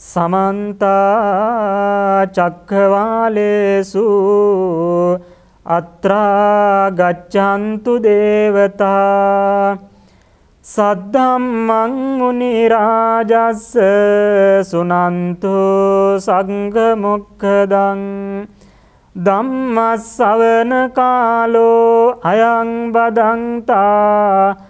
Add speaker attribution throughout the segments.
Speaker 1: සමන්තා චක්කවාලේසු අත්‍රා ගච්ඡන්තු දේවතා සද්ධම්මං මුනි රාජස්ස සුනන්තු සංඝ මොක්ඛදං ධම්මස්සවන කාලෝ අයං බදන්තා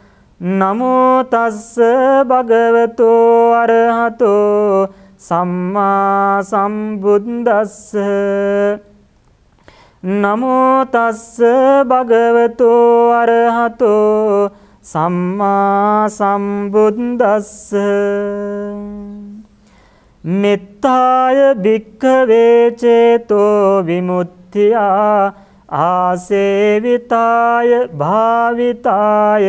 Speaker 1: නමුතස්ස භගවතෝ අරහතෝ සම්මා සම්බුද්දස්ස නමුතස්ස භගවතෝ අරහතෝ සම්මා සම්බුද්දස්ස මෙත්තාය භික්කවේ චේතෝ විමුක්තියා ආසේවිතාය භාවිතාය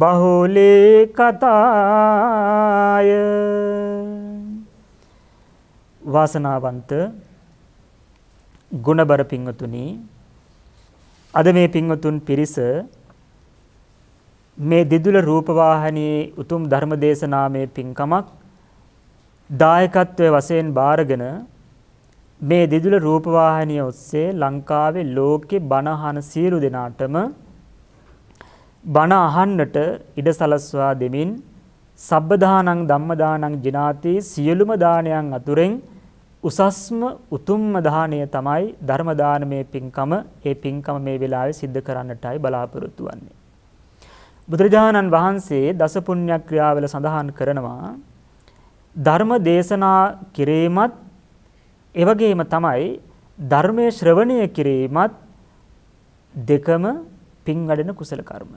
Speaker 1: බහුලේ කතාය වාසනාවන්ත ගුණබර
Speaker 2: පිංවතුනි අද මේ පිංවතුන් පිරිස මේ දිදුල රූපවාහිනී උතුම් ධර්ම දේශනාමේ පින්කමක් දායකත්වයේ වශයෙන් බාරගෙන මේ දිදුල රූපවාහිනිය ඔස්සේ ලංකාවේ ලෝකේ බණහන සියලු දෙනාටම බණ අහන්නට ඉඩ සලස්වා දෙමින් සබ්බදානං ධම්මදානං ජිනාති සියලුම දානයන් අතුරෙන් උසස්ම උතුම්ම දානය තමයි ධර්ම දානමේ පින්කම. ඒ පින්කම මේ වෙලාවේ සිද්ධ කරන්නටයි බලාපොරොත්තු වෙන්නේ. බුදුරජාණන් වහන්සේ දස පුණ්‍ය ක්‍රියාවල සඳහන් කරනවා ධර්ම දේශනා කිරීමත් ඒ වගේම තමයි ධර්මයේ ශ්‍රවණය කිරීමත් දෙකම පින් වැඩෙන කුසල කර්ම.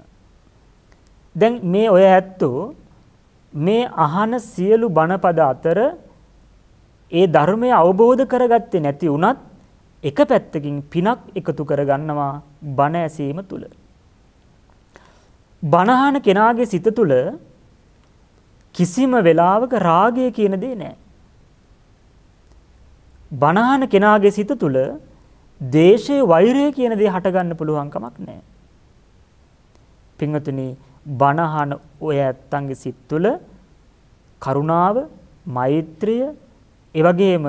Speaker 2: දැන් මේ ඔය ඇත්තෝ මේ අහන සියලු බණපද අතර ඒ ධර්මය අවබෝධ කරගත්තේ නැති වුණත් එක පැත්තකින් පිනක් එකතු කරගන්නවා බණ ඇසීම තුල. බණහන කෙනාගේ සිත තුල කිසිම වෙලාවක රාගය කියන දේ නැහැ. බණහන කෙනාගේ සිත තුල දේශේ වෛරය කියන දේ හටගන්න පුළුවන් කමක් නැහැ. පින්වතුනි බණහන ඔය ඇත්තන්ගේ සිත් තුළ කරුණාව, මෛත්‍රිය, ඒ වගේම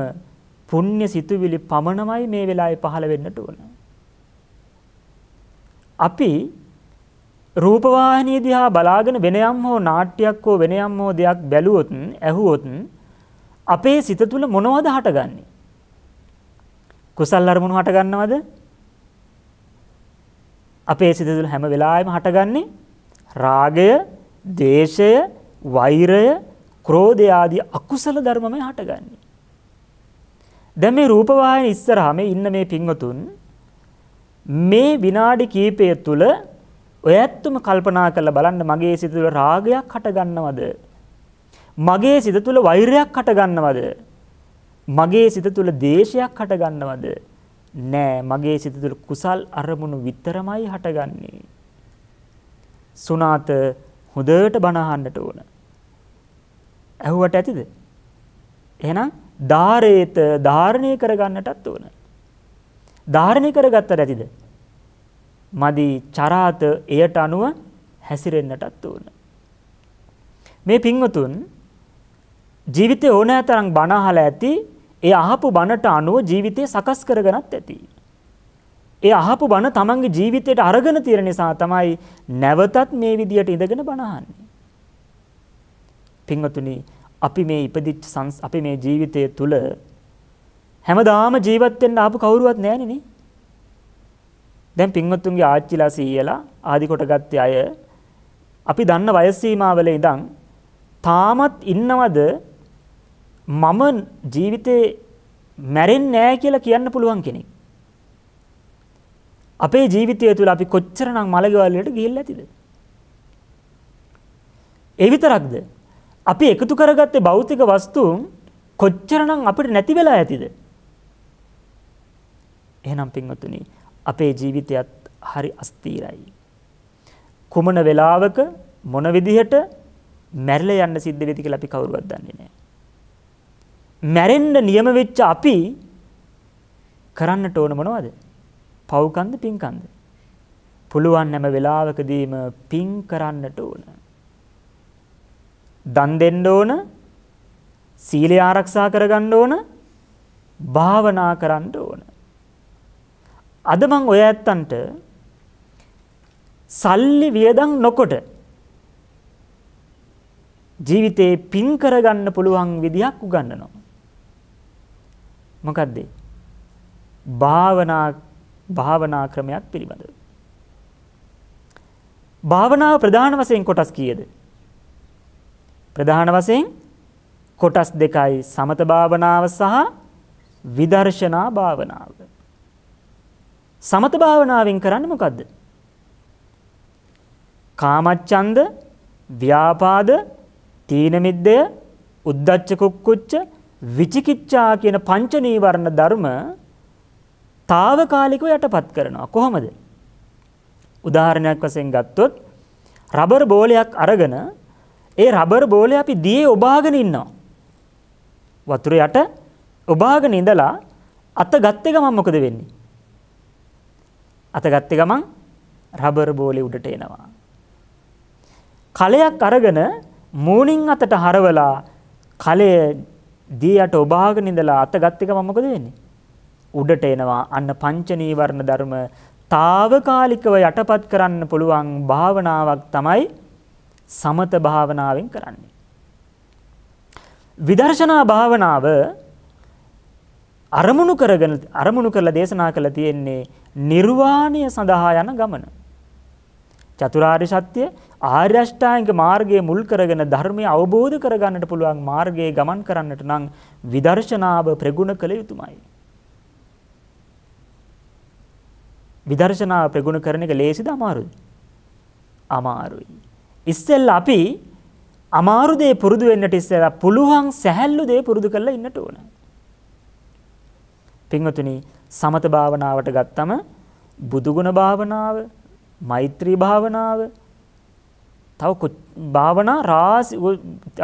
Speaker 2: පුණ්‍ය සිතුවිලි පමණමයි මේ වෙලාවේ පහළ වෙන්නට ඕන. අපි රූපවාහිනිය දිහා බලාගෙන වෙන යම් හෝ නාට්‍යයක් හෝ වෙන යම් හෝ දෙයක් බැලුවොත්, ඇහුවොත් අපේ සිත තුළ මොනවද හටගන්නේ? කුසල් අරමුණු හටගන්නවද? අපේ සිත තුළ හැම වෙලාවෙම හටගන්නේ රාගය, දේශය, වෛරය, ක්‍රෝධය ආදී අකුසල ධර්මමයි හටගන්නේ. දැන් මේ රූප වාහිනී ඉස්සරහා ඉන්න මේ පින්වතුන් මේ විනාඩි කීපය තුල ඔයත්තුම කල්පනා කරලා බලන්න මගේ සිත තුළ රාගයක් හටගන්නවද? මගේ සිත තුළ වෛරයක් හටගන්නවද? මගේ සිත තුළ දේශයක් හටගන්නවද? නෑ මගේ සිත තුළ කුසල් අරමුණු විතරමයි හටගන්නේ. සුනාත හොඳට බණහන්නට ඕන. ඇහුවට ඇතිද. එහෙනම් ධාරේත ධාරණය කරගන්නටත් ඕන. ධාරණය කරගත්ත ඇතිද. මදි චරාත එයට අනුව හැසිරෙන්න්නටත් ඕන. මේ පින්වතුන් ජීවිතය ඕනෑ තරම් බණහල ඇති ඒ අහපු බණට අනුව ජීවිතය සකස් කරගනත් ඇති. ඒ අහපු බණ තමන්ගේ ජීවිතයට අරගෙන තියෙන නිසා තමයි නැවතත් මේ විදියට ඉඳගෙන බණ අහන්නේ. පින්වතුනි, අපි මේ ඉපදිච්ච අපි මේ ජීවිතය තුල හැමදාම ජීවත් වෙන්න ආපු කවුරුවත් නැහනේ නේ. දැන් පින්වත්තුන්ගේ ආච්චිලා සීයලා ආදි කොටගත්තේ අය අපි දන්න වයස් සීමාවල ඉඳන් තාමත් ඉන්නවද මම ජීවිතේ මැරෙන්නේ නැහැ කියලා කියන්න පුළුවන් කෙනෙක්. අපේ ජීවිතය තුළ අපි කොච්චරනම් මළගෙවල්ලට ගිහිල්ලා ඇතිද? ඒ විතරක්ද? අපි එකතු කරගත්තේ භෞතික වස්තුන් කොච්චරනම් අපිට නැති වෙලා ඇතිද? එහෙනම් පින්වතුනි අපේ ජීවිතයත් හරි අස්තීරයි. කුමන වෙලාවක මොන විදිහට මැරිලා යන්න සිද්ධ වෙති කියලා අපි කවුරුවත් දන්නේ නැහැ. මැරෙන්න නියම වෙච්ච අපි කරන්නට ඕන මොනවද? පව්කන්ද පින්කන්ද. පුළුවන් හැම වෙලාවකදීම පින් කරන්නට ඕන. දන් දෙන්න ඕන සීලය ආරක්ෂා කරගන්න ඕන භාවනා කරන්න ඕන. අද මං ඔය ඇත්තන්ට සල්ලි වියදම් නොකොට ජීවිතේ පින් කරගන්න පුළුවන් විදියක් උගන්වනවා. මොකද්ද? භාවනා භාවනා ක්‍රමයක් පිළිබඳව. භාවනාව ප්‍රධාන වශයෙන් කොටස් කීයද? ප්‍රධාන වශයෙන් කොටස් දෙකයි සමත භාවනාව සහ විදර්ශනා භාවනාව. සමත භාවනාවෙන් කරන්නේ මොකද්ද? කාමච්ඡන්ද, ව්‍යාපාද, තීන මිද්දය, උද්ධච්ච කුක්කුච්ච, විචිකිච්ඡා කියන පංච නීවරණ ධර්ම తాවකාලිකව යටපත් කරනවා. කොහොමද? උදාහරණයක් වශයෙන් ගත්තොත් රබර් බෝලයක් අරගෙන ඒ රබර් බෝලය අපි දියේ ඔබාගෙන ඉන්නවා. වතුර යට ඔබාගෙන ඉඳලා අත ගත්තේ ගමන් මොකද වෙන්නේ? අත ගත්තේ ගමන් රබර් බෝලේ උඩට එනවා. කලයක් අරගෙන මූණින් අතට හරවලා කලය දිය යට ඔබාගෙන ඉඳලා අත ගත්තේ ගමන් මොකද වෙන්නේ? උඩට එනවා අන්න පංච නීවරණ ධර්ම తాවකාලිකව යටපත් කරන්න පුළුවන් භාවනාවක් තමයි සමත භාවනාවෙන් කරන්නේ. විදර්ශනා භාවනාව අරමුණු කරගෙන අරමුණු කරලා දේශනා කළ තියෙන්නේ නිර්වාණය සඳහා යන ගමන. චතුරාර්ය සත්‍ය ආර්ය අෂ්ටාංගික මාර්ගයේ මුල් කරගෙන ධර්මය අවබෝධ කරගන්නට පුළුවන් මාර්ගයේ ගමන් කරන්නට නම් විදර්ශනාව ප්‍රගුණ කළ යුතුමයි. විදර්ශනාව ප්‍රගුණ කරන එක ලේසිද අමාරුද? අමාරුයි. ඉස්සෙල්ලා අපි අමාරු දේ පුරුදු වෙන්නට ඉස්සෙල්ලා පුළුවන් සැහැල්ලු දේ පුරුදු කරලා ඉන්නට ඕන. පින්වතුනි සමත භාවනාවට ගත්තම බුදුගුණ භාවනාව, මෛත්‍රී භාවනාව, තව භාවනා රාසි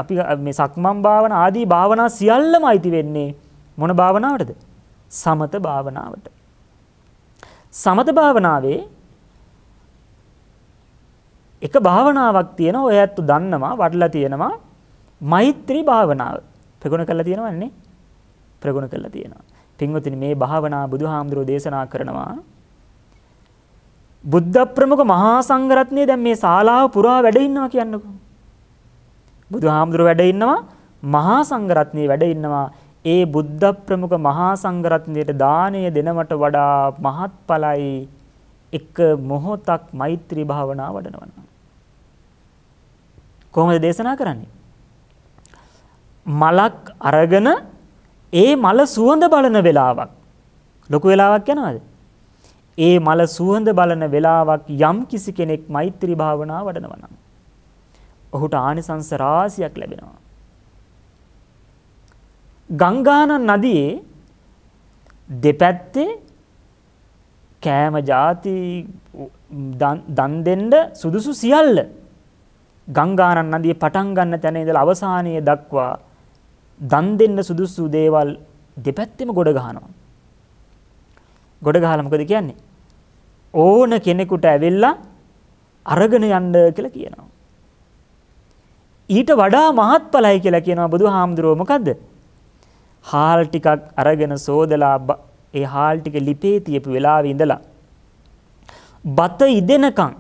Speaker 2: අපි මේ සක්මන් භාවනා ආදී භාවනා සියල්ලම අයිති වෙන්නේ මොන භාවනාවටද? සමත භාවනාවට. සමත භාවනාවේ එක භාවනාවක් තියෙන ඔය ඇත්ත දන්නවා වඩලා තියෙනවා මෛත්‍රී භාවනාව ප්‍රගුණ කරලා තියෙනවන්නේ ප්‍රගුණ කරලා තියෙනවා පින්වතුනි මේ භාවනා බුදුහාමුදුරෝ දේශනා කරනවා බුද්ධ ප්‍රමුඛ මහා සංඝරත්නය දැන් මේ ශාලාව පුරා වැඩ ඉන්නවා කියන්නකෝ බුදුහාමුදුරුවෝ වැඩ ඉන්නවා මහා සංඝරත්නයේ වැඩ ඉන්නවා ඒ බුද්ධ ප්‍රමුඛ මහා සංඝරත්නයට දාණය දෙනවට වඩා මහත්ඵලයි එක මොහොතක් මෛත්‍රී භාවනාව වඩනවා. කොහොමද දේශනා කරන්නේ? මලක් අරගෙන ඒ මල සුවඳ බලන වෙලාවක් ලොකු වෙලාවක් යනවාද? ඒ මල සුවඳ බලන වෙලාවක් යම් කිසි කෙනෙක් මෛත්‍රී භාවනාව වඩනවා නම් ඔහුට ආනිසංස රාශියක් ලැබෙනවා. ගංගාන නදියේ දෙපැත්තේ කෑම ಜಾති දන් දෙන්න සුදුසු සියල්ල ගංගානන් නදිය පටන් ගන්න තැන ඉඳලා අවසානයේ දක්වා දන් දෙන්න සුදුසු දේවල් දෙපැත්තෙම ගොඩ ගහනවා. ගොඩ ගහලා මොකද කියන්නේ? ඕන කෙනෙකුට ඇවිල්ලා අරගෙන යන්න කියලා කියනවා. ඊට වඩා මහත්ඵලයි කියලා කියනවා බුදුහාමුදුරුවෝ මොකද්ද? හාල් ටිකක් අරගෙන සෝදලා ඒ හාල් ටික ලිපේ තියපු වෙලාවේ ඉඳලා බත ඉදෙනකන්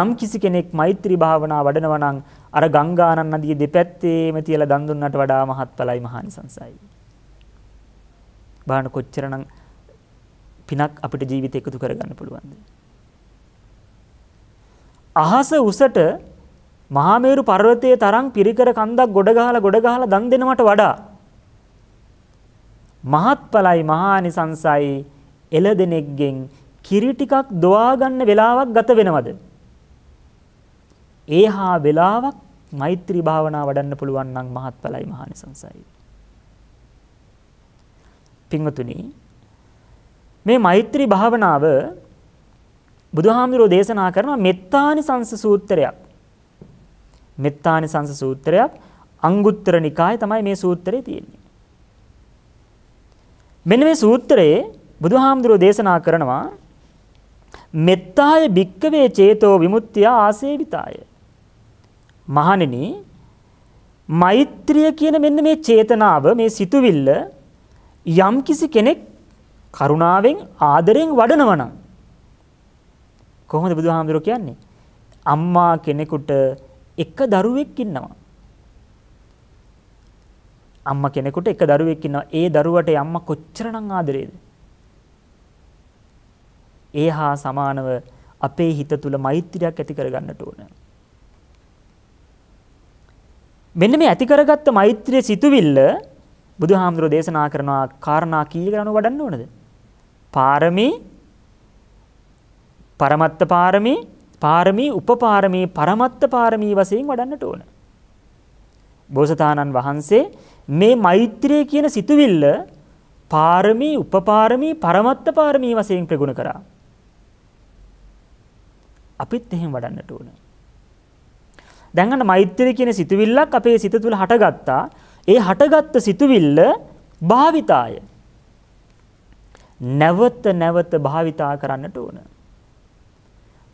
Speaker 2: යම් කිසි කෙනෙක් මෛත්‍රී භාවනා වඩනවා නම් අර ගංගානන් නදිය දෙපැත්තේම තියලා දන් දුන්නට වඩා මහත්ඵලයි මහානිසංසයි. බාහන කොච්චරනම් පිනක් අපිට ජීවිතේ එකතු කරගන්න පුළුවන්ද? අහස උසට මහා මේරු පර්වතයේ තරම් පිරිකර කන්දක් ගොඩ ගහලා ගොඩ ගහලා දන් දෙනවට වඩා මහත්ඵලයි මහානිසංසයි එළ දෙනෙක්ගෙන් කිරි ටිකක් දොවා ගන්න වෙලාවක් ගත වෙනවද? ඒහා වෙලාවක් මෛත්‍රී භාවනා වඩන්න පුළුවන් නම් මහත්ඵලයි මහානිසංසයි. පින්වතුනි මේ මෛත්‍රී භාවනාව බුදුහාමුදුරෝ දේශනා කරන මෙත්තානිසංස සූත්‍රයක්. මෙත්තානිසංස සූත්‍රයක් අංගුත්තර නිකායේ තමයි මේ සූත්‍රය තියෙන්නේ. මෙන්න මේ සූත්‍රයේ බුදුහාමුදුරෝ දේශනා කරනවා මෙත්තාය භික්කවේ චේතෝ විමුක්තිය ආසේවිතාය. මහණෙනි මෛත්‍රිය කියන මෙන්න මේ චේතනාව මේ සිතුවිල්ල යම්කිසි කෙනෙක් කරුණාවෙන් ආදරෙන් වඩනවා නම් කොහොමද බුදුහාමුදුරුවෝ කියන්නේ? අම්මා කෙනෙකුට එක දරුවෙක් ඉන්නවා. අම්මා කෙනෙකුට එක දරුවෙක් ඉන්නවා. ඒ දරුවට අම්මා කොච්චරනම් ආදරේද? ඒ හා සමානව අපේ හිත තුල මෛත්‍රියක් ඇති කරගන්නට ඕන. මෙන්න මේ ඇති කරගත්ත මෛත්‍රියේ සිතුවිල්ල බුදුහාමුදුරෝ දේශනා කරනවා කාරණා කීයකට අනුව වඩන්න ඕනද? පාරමී පරමත්ත පාරමී පාරමී උපපාරමී පරමත්ත පාරමී වශයෙන් වඩන්නට ඕන. බෝසතාණන් වහන්සේ මේ මෛත්‍රිය කියන සිතුවිල්ල පාරමී උපපාරමී පරමත්ත පාරමී වශයෙන් ප්‍රගුණ කරා. අපිත් එහෙම වඩන්නට ඕන. දැන් අන්න මෛත්‍රිය කියන සිතුවිල්ලක් අපේ සිත තුළ හටගත්තා. ඒ හටගත්ත සිතුවිල්ල භාවිතාය. නැවත නැවත භාවිතා කරන්නට ඕන.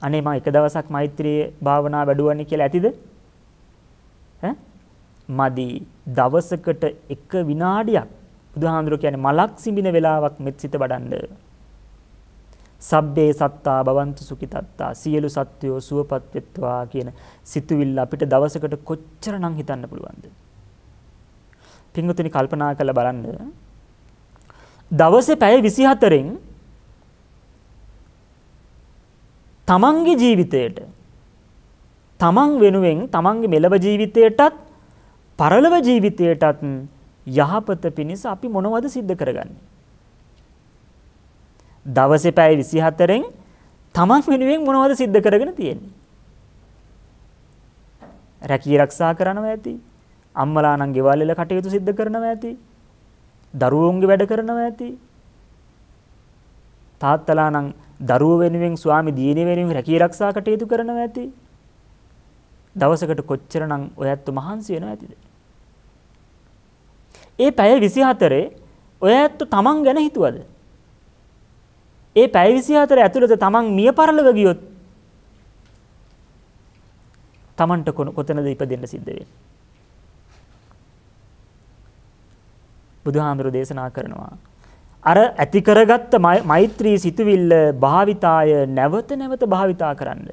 Speaker 2: අනේ මම එක දවසක් මෛත්‍රියේ භාවනා වැඩුවන්නේ කියලා ඇතිද? ඈ? මදි. දවසකට එක විනාඩියක් බුදුහාඳුර කියන්නේ මලක් සිඹින වෙලාවක් මෙත් සිත වඩන්න. සබ්බේ සත්තා භවන්තු සුඛිතත්තා සියලු සත්වයෝ සුවපත් වෙත්වා කියන සිතුවිල්ල අපිට දවසකට කොච්චරනම් හිතන්න පුළුවන්ද? පින්වතුනි කල්පනා කරලා බලන්න. දවසේ පැය 24න් තමන්ගේ ජීවිතයට තමන් වෙනුවෙන් තමන්ගේ මෙලව ජීවිතයටත් පරලොව ජීවිතයටත් යහපත පිණිස අපි මොනවද සිද්ධ කරගන්නේ? දවසේ පැය 24න් තමන් වෙනුවෙන් මොනවද සිද්ධ කරගෙන තියෙන්නේ? රැකී ආරක්ෂා කරනවා ඇති. අම්මලා නම් ගෙවල් වල කටයුතු සිද්ධ කරනවා ඇති. දරුවෝන්ගේ වැඩ කරනවා ඇති. තාත්තලා නම් දරුවෝ වෙනුවෙන් ස්වාමි දියණිය වෙනුවෙන් රැකී ආරක්ෂා කටයුතු කරනවා ඇති. දවසකට කොච්චරනම් ඔයත් මහන්සි වෙනව ඇතිද? ඒ පැය 24 ඔය ඇත්ත තමන් ගැන හිතුවද? ඒ පැය 24 ඇතුළත තමන් මිය පරලොව ගියොත් තමන්ට කොතනද ඉපදෙන්න සිද්ධ වෙන්නේ? බුදුහාමුදුරු දේශනා කරනවා අර ඇති කරගත්ත මෛත්‍රී සිතුවිල්ල භාවිතාය නැවත නැවත භාවිතා කරන්න.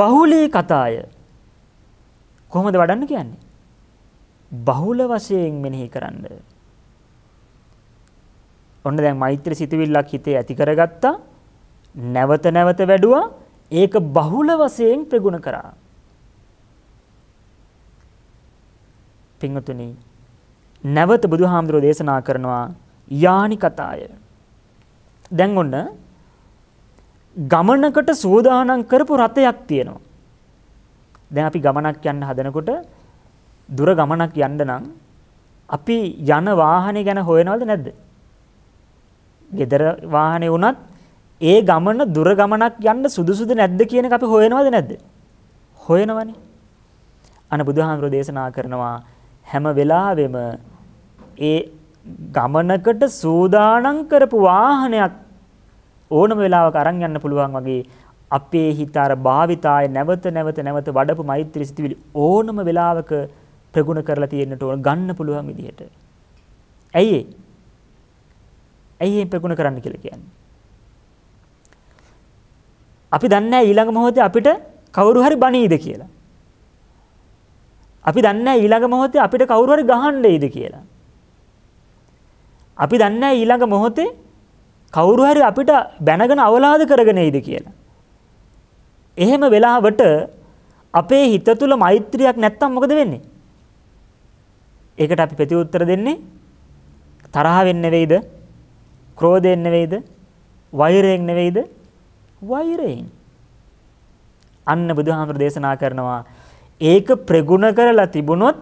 Speaker 2: බහුලී කතාය කොහොමද වඩන්න කියන්නේ? බහුල වශයෙන් මෙනෙහි කරන්න. ඔන්න දැන් මෛත්‍රී සිතවිල්ලක් හිතේ ඇති කරගත්තා. නැවත නැවත වැඩුවා. ඒක බහුල වශයෙන් ප්‍රගුණ කරා. පින්වතුනි නැවත බුදුහාමුදුරෝ දේශනා කරනවා යානි කතාය. දැන් ඔන්න ගමනකට සූදානම් කරපු රතයක් තියෙනවා. දැන් අපි ගමනක් යන්න හදනකොට දුර ගමනක් යන්න නම් අපි යන වාහනේ ගැන හොයනවද නැද්ද? ගෙදර වාහනේ වුණත් ඒ ගමන දුර ගමනක් යන්න සුදුසුද නැද්ද කියන එක අපි හොයනවද නැද්ද? හොයනවනේ. අන බුදුහාමුදුරෝ දේශනා කරනවා හැම වෙලාවෙම ඒ ගමනකට සූදානම් කරපු වාහනයක් ඕනම වෙලාවක අරන් යන්න පුළුවන් වගේ අපේ හිත අර භාවිතාය නැවත නැවත නැවත වඩපු මෛත්‍රී සිතුවිලි ඕනම වෙලාවක ප්‍රගුණ කරලා තියෙන්නට ඕන ගන්න පුළුවන් විදිහට. ඇයි ඒ? ඇයි ඒ ප්‍රගුණ කරන්න කියලා කියන්නේ? අපි දන්නේ ඊළඟ මොහොතේ අපිට කවුරු හරි බණීද කියලා. අපි දන්නේ ඊළඟ මොහොතේ අපිට කවුරු හරි ගහන්නේයිද කියලා. අපි දන්නේ ඊළඟ මොහොතේ කවුරු හරි අපිට බැනගෙන අවලාද කරගෙනයිද කියලා. එහෙම වෙලාවට අපේ හිත තුළ මෛත්‍රියක් නැත්තම් මොකද වෙන්නේ? ඒකට අපි ප්‍රතිඋත්තර දෙන්නේ තරහ වෙන්නේ නෙවෙයිද? ක්‍රෝධයෙන් නෙවෙයිද? වෛරයෙන් නෙවෙයිද? වෛරයෙන්. අන්න බුදුහාමර දේශනා කරනවා ඒක ප්‍රගුණ කරලා තිබුණොත්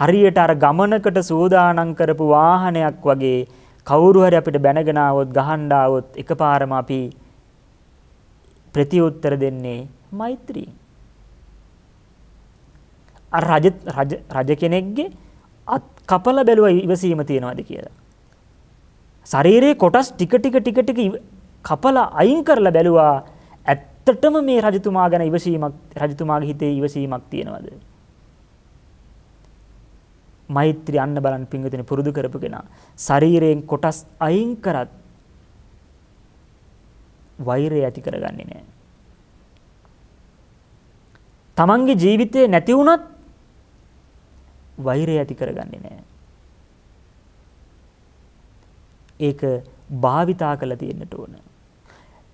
Speaker 2: හරියට අර ගමනකට සූදානම් කරපු වාහනයක් වගේ කවුරු හරි අපිට බැනගෙන ආවොත් ගහන්න ආවොත් එකපාරම අපි ප්‍රතිඋත්තර දෙන්නේ මෛත්‍රියෙන්. අර රජ රජ කෙනෙක්ගේ අත් කපල බැලුව ඉවසීම තියනවාද කියලා. ශරීරයේ කොටස් ටික ටික ටික ටික කපලා අයින් කරලා බැලුවා ඇත්තටම මේ රජතුමා ගැන ඉවසීමක් රජතුමාගේ හිතේ ඉවසීමක් තියනවාද? මෛත්‍රී අන්න බලන් පිංගුතනේ පුරුදු කරපු කෙනා ශරීරයෙන් කොටස් අයින් කරත් වෛරය ඇති කරගන්නේ නෑ. තමන්ගේ ජීවිතය නැති වුණත් වෛරය ඇති කරගන්නේ නෑ. ඒක භාවිතා කළ තියෙන්නට ඕන.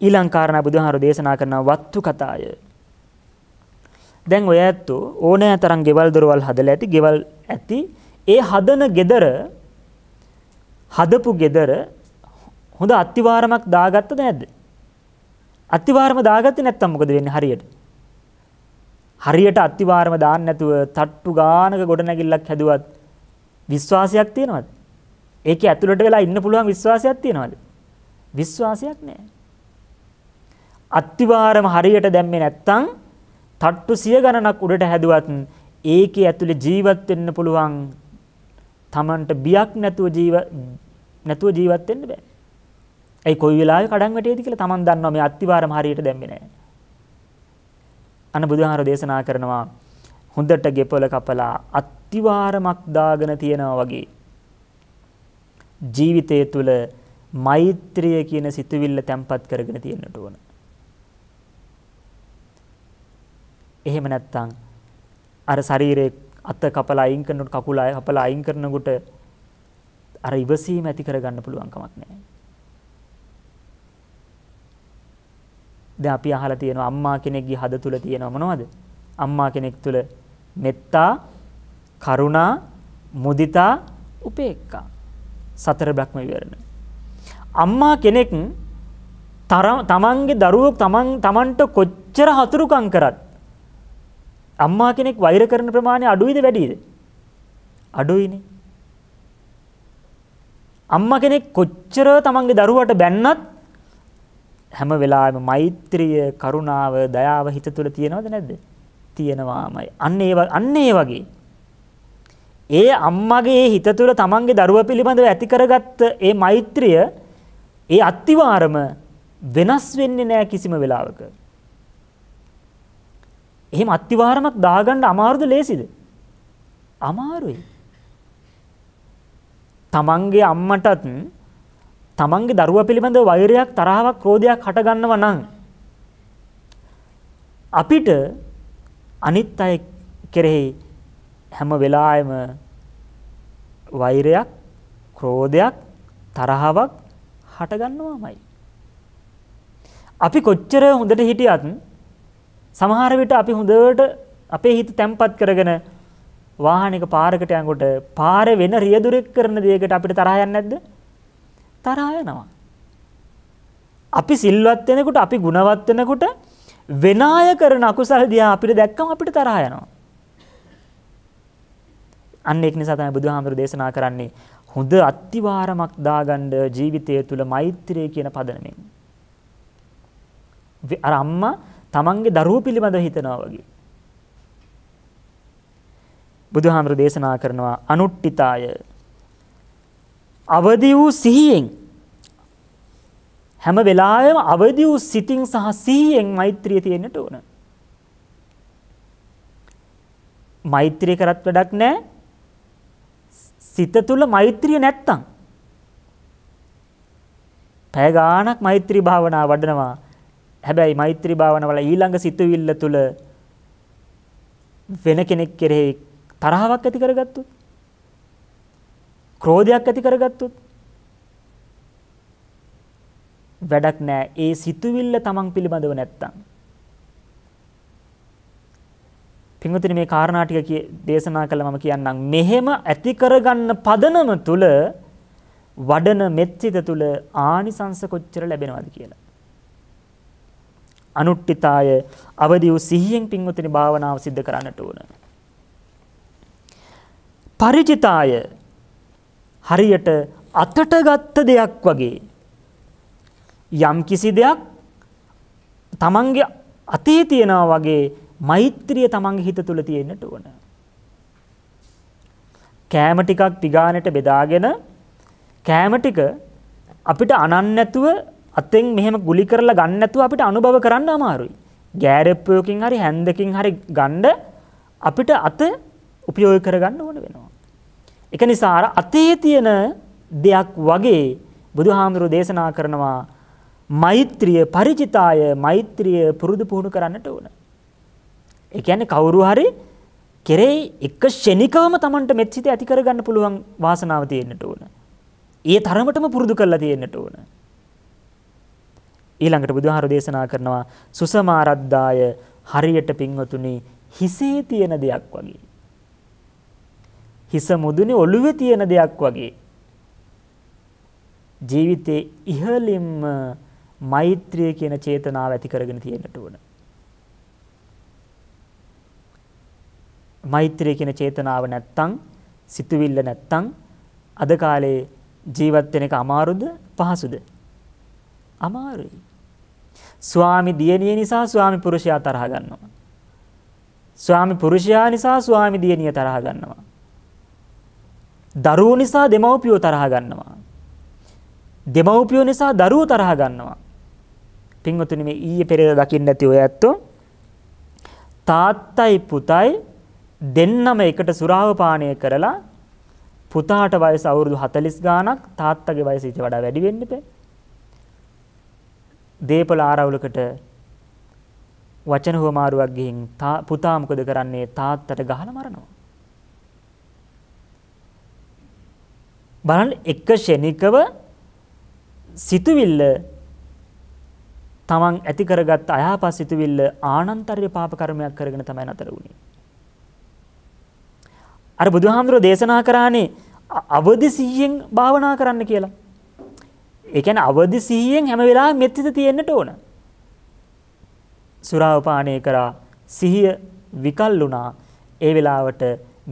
Speaker 2: ඊළංකාරණ බුදුහාරු දේශනා කරන වත්තු කතාය. දැන් ඔය ඇත්තෝ ඕනෑ තරම් ගෙවල් දොරවල් හදලා ඇති ගෙවල් ඇති ඒ හදන ගෙදර හදපු ගෙදර හොඳ අත්තිවාරමක් දාගත්තද නැද්ද? අත්තිවාරම දාගත්තේ නැත්තම් මොකද වෙන්නේ හරියට? හරියට අත්තිවාරම දාන්න නැතුව තට්ටු ගානක ගොඩනැගිල්ලක් හැදුවත් විශ්වාසයක් තියෙනවද? ඒකේ ඇතුළට වෙලා ඉන්න පුළුවන් විශ්වාසයක් තියෙනවද? විශ්වාසයක් නැහැ. අත්තිවාරම හරියට දැම්මේ නැත්තම් තට්ටු සිය ගණනක් උඩට හැදුවත් ඒකේ ඇතුලේ ජීවත් වෙන්න පුළුවන් Tamanට බියක් නැතුව ජීව නැතුව ජීවත් වෙන්න බෑ. ඇයි කොයි වෙලාවෙ කඩන් වැටේද කියලා Taman දන්නවා මේ අත්තිවාරම හරියට දැම්මේ නැහැ. අන බුදුහාර දේශනා කරනවා හොඳට ගෙපල කපලා අත්තිවාරමක් දාගෙන තියනවා වගේ ජීවිතය තුළ මෛත්‍රිය කියන සිතුවිල්ල තැම්පත් කරගෙන තියෙන්නට ඕන. එහෙම නැත්නම් අර ශරීරයේ අත කපලා අයින් කරනකොට කකුල කපලා අයින් කරනකොට අර ඉවසීම ඇති කරගන්න පුළුවන් කමක් නැහැ. දැන් අපි අහලා තියෙනවා අම්මා කෙනෙක්ගේ හද තුල තියෙනවා මොනවද? අම්මා කෙනෙක් තුල මෙත්තා, කරුණා, මුදිතා, උපේක්ඛා. සතර බ්‍රහ්ම විවරණ. අම්මා කෙනෙක් තමන්ගේ දරුවෝ තමන් තමන්ට කොච්චර හතුරුකම් කරත් අම්මා කෙනෙක් වෛර කරන ප්‍රමාණය අඩුයිද වැඩිද? අඩුයිනේ. අම්මා කෙනෙක් කොච්චර තමන්ගේ දරුවට බැන්නත් හැම වෙලාවෙම මෛත්‍රිය, කරුණාව, දයාව හිත තුළ තියෙනවද නැද්ද? තියෙනවාමයි. අන්න ඒ අන්න ඒ වගේ. ඒ අම්මගේ හිත තුළ තමන්ගේ දරුවා පිළිබඳව ඇති කරගත්ත ඒ මෛත්‍රිය ඒ අත්තිවාරම වෙනස් වෙන්නේ නැහැ කිසිම වෙලාවක. එහෙම අත්තිවාරමක් දාගන්න අමාරුද ලේසිද? අමාරුයි. තමන්ගේ අම්මටත් තමන්ගේ දරුවා පිළිබඳ වෛරයක් තරහාවක් ක්‍රෝධයක් හටගන්නව නම් අපිට අනිත් අය කෙරෙහි හැම වෙලාවෙම වෛරයක් ක්‍රෝධයක් තරහාවක් හටගන්නවාමයි අපි කොච්චර හොඳට හිටියත් සමහර විට අපි හොඳට අපේ හිත තැම්පත් කරගෙන වාහනයක පාරකට යනකොට පාරේ වෙන රියදුරෙක් කරන දෙයකට අපිට තරහ යන්නේ නැද්ද? තරහා යනවා. අපි සිල්වත් වෙනකොට අපි ගුණවත් වෙනකොට වෙන අය කරන අකුසල දිහා අපිට දැක්කම අපිට තරහ යනවා. අන්න ඒක නිසා තමයි බුදුහාමුදුරු දේශනා කරන්නේ හොඳ අත්තිවාරමක් දාගන්න ජීවිතය තුළ මෛත්‍රිය කියන පදනමෙන්. අර අම්මා තමන්ගේ දරුවෝ පිළිබඳව හිතනවා වගේ. බුදුහාමුදුරු දේශනා කරනවා අනුට්ඨිතාය අවදි වූ සිහියෙන් හැම වෙලාවෙම අවදි වූ සිතින් සහ සිහියෙන් මෛත්‍රිය තියෙන්නට ඕන. මෛත්‍රිය කරත් වැඩක් නැහැ. සිත තුල මෛත්‍රිය නැත්තම්. පැය ගාණක් මෛත්‍රී භාවනා වඩනවා. හැබැයි මෛත්‍රී භාවනාවල ඊළඟ සිතුවිල්ල තුල වෙන කෙනෙක් කෙරෙහි තරහාවක් ඇති කරගත්තොත් ක්‍රෝධයක් ඇති කරගත්තොත් වැඩක් නෑ ඒ සිතුවිල්ල තමන් පිළිබඳව නැත්තම්. පින්වතුනි මේ කාරණා ටික දේශනා කළා මම කියන්නම් මෙහෙම ඇති කරගන්න පදනම තුල වඩන මෙත්සිත තුල ආනිසංස කොච්චර ලැබෙනවද කියලා. අනුට්ඨිතාය අවදි වූ සිහියෙන් පින්වතුනි භාවනාව සිද්ධ කරන්නට ඕන. ಪರಿචිතාය හරියට අතට ගත්ත දෙයක් වගේ යම් කිසි දෙයක් තමන්ගේ අතේ තියෙනවා වගේ මෛත්‍රිය තමන්ගේ හිත තුළ තියෙන්නට ඕන. කෑම ටිකක් පිගානට බෙදාගෙන කෑම ටික අපිට අනන් නැතුව අතෙන් මෙහෙම ගුලි කරලා ගන්න නැතුව අපිට අනුභව කරන්න අමාරුයි. ගෑරෙප්පයකින් හරි හැන්දකින් හරි ගන්න අපිට අත උපයෝග කරගන්න ඕන වෙනවා. එක නිසා අර අතේ තියෙන දෙයක් වගේ බුදුහාමුදුරු දේශනා කරනවා මෛත්‍රිය ಪರಿචිතාය මෛත්‍රිය පුරුදු පුහුණු කරන්නට ඕන. ඒ කියන්නේ කවුරු හරි කෙරේ එක ෂණිකවම Tamanට මෙත්සිත ඇති කරගන්න පුළුවන් වාසනාව තියෙන්නට ඕන. ඒ තරමටම පුරුදු කරලා තියෙන්නට ඕන. ඊළඟට බුදුහාරු දේශනා කරනවා සුසමාරද්දාය හරියට පින්වතුනි හිසේ තියෙන දෙයක් වගේ. හිස මුදුනේ ඔළුවේ තියෙන දෙයක් වගේ. ජීවිතේ ඉහළින්ම මෛත්‍රිය කියන චේතනාව ඇති කරගෙන තියෙන්නට ඕන. මෛත්‍රිය කියන චේතනාව නැත්තම් සිතුවිල්ල නැත්තම් අද කාලේ ජීවත් වෙන එක අමාරුද පහසුද? අමාරුයි. ස්වාමි දියණිය නිසා ස්වාමි පුරුෂයා තරහ ගන්නවා. ස්වාමි පුරුෂයා නිසා ස්වාමි දියණිය තරහ ගන්නවා. දරුවෝ නිසා දෙමව්පියෝ තරහ ගන්නවා. දෙමව්පියෝ නිසා දරුවෝ තරහ ගන්නවා. පින්වතුනි මේ ඊයේ පෙරේද දකින්න නැති ඔය ඇත්තෝ තාත්තයි පුතයි දෙන්නම එකට සුරාව පානය කරලා පුතාට වයස අවුරුදු 40 ගාණක් තාත්තගේ වයස ඊට වඩා වැඩි වෙන්න බෑ. දීපල ආරවුලකට වචන හුවමාරුවක් ගිහින් පුතා මොකද කරන්නේ තාත්තට ගහලා මරනවා. බලන්න එක ෂණිකව සිතුවිල්ල තමන් ඇති කරගත් අයහපත් සිතුවිල්ල ආනන්තර්ය පාප කර්මයක් කරගෙන තමයි නතර වුනේ. අර බුදුහාමුදුරෝ දේශනා කරානේ අවදි සිහියෙන් භාවනා කරන්න කියලා. ඒ කියන්නේ අවදි සිහියෙන් හැම වෙලාවෙම මෙත්සිත තියෙන්නට ඕන. සුරාවපානය කරා සිහිය විකල් වුණා. ඒ වෙලාවට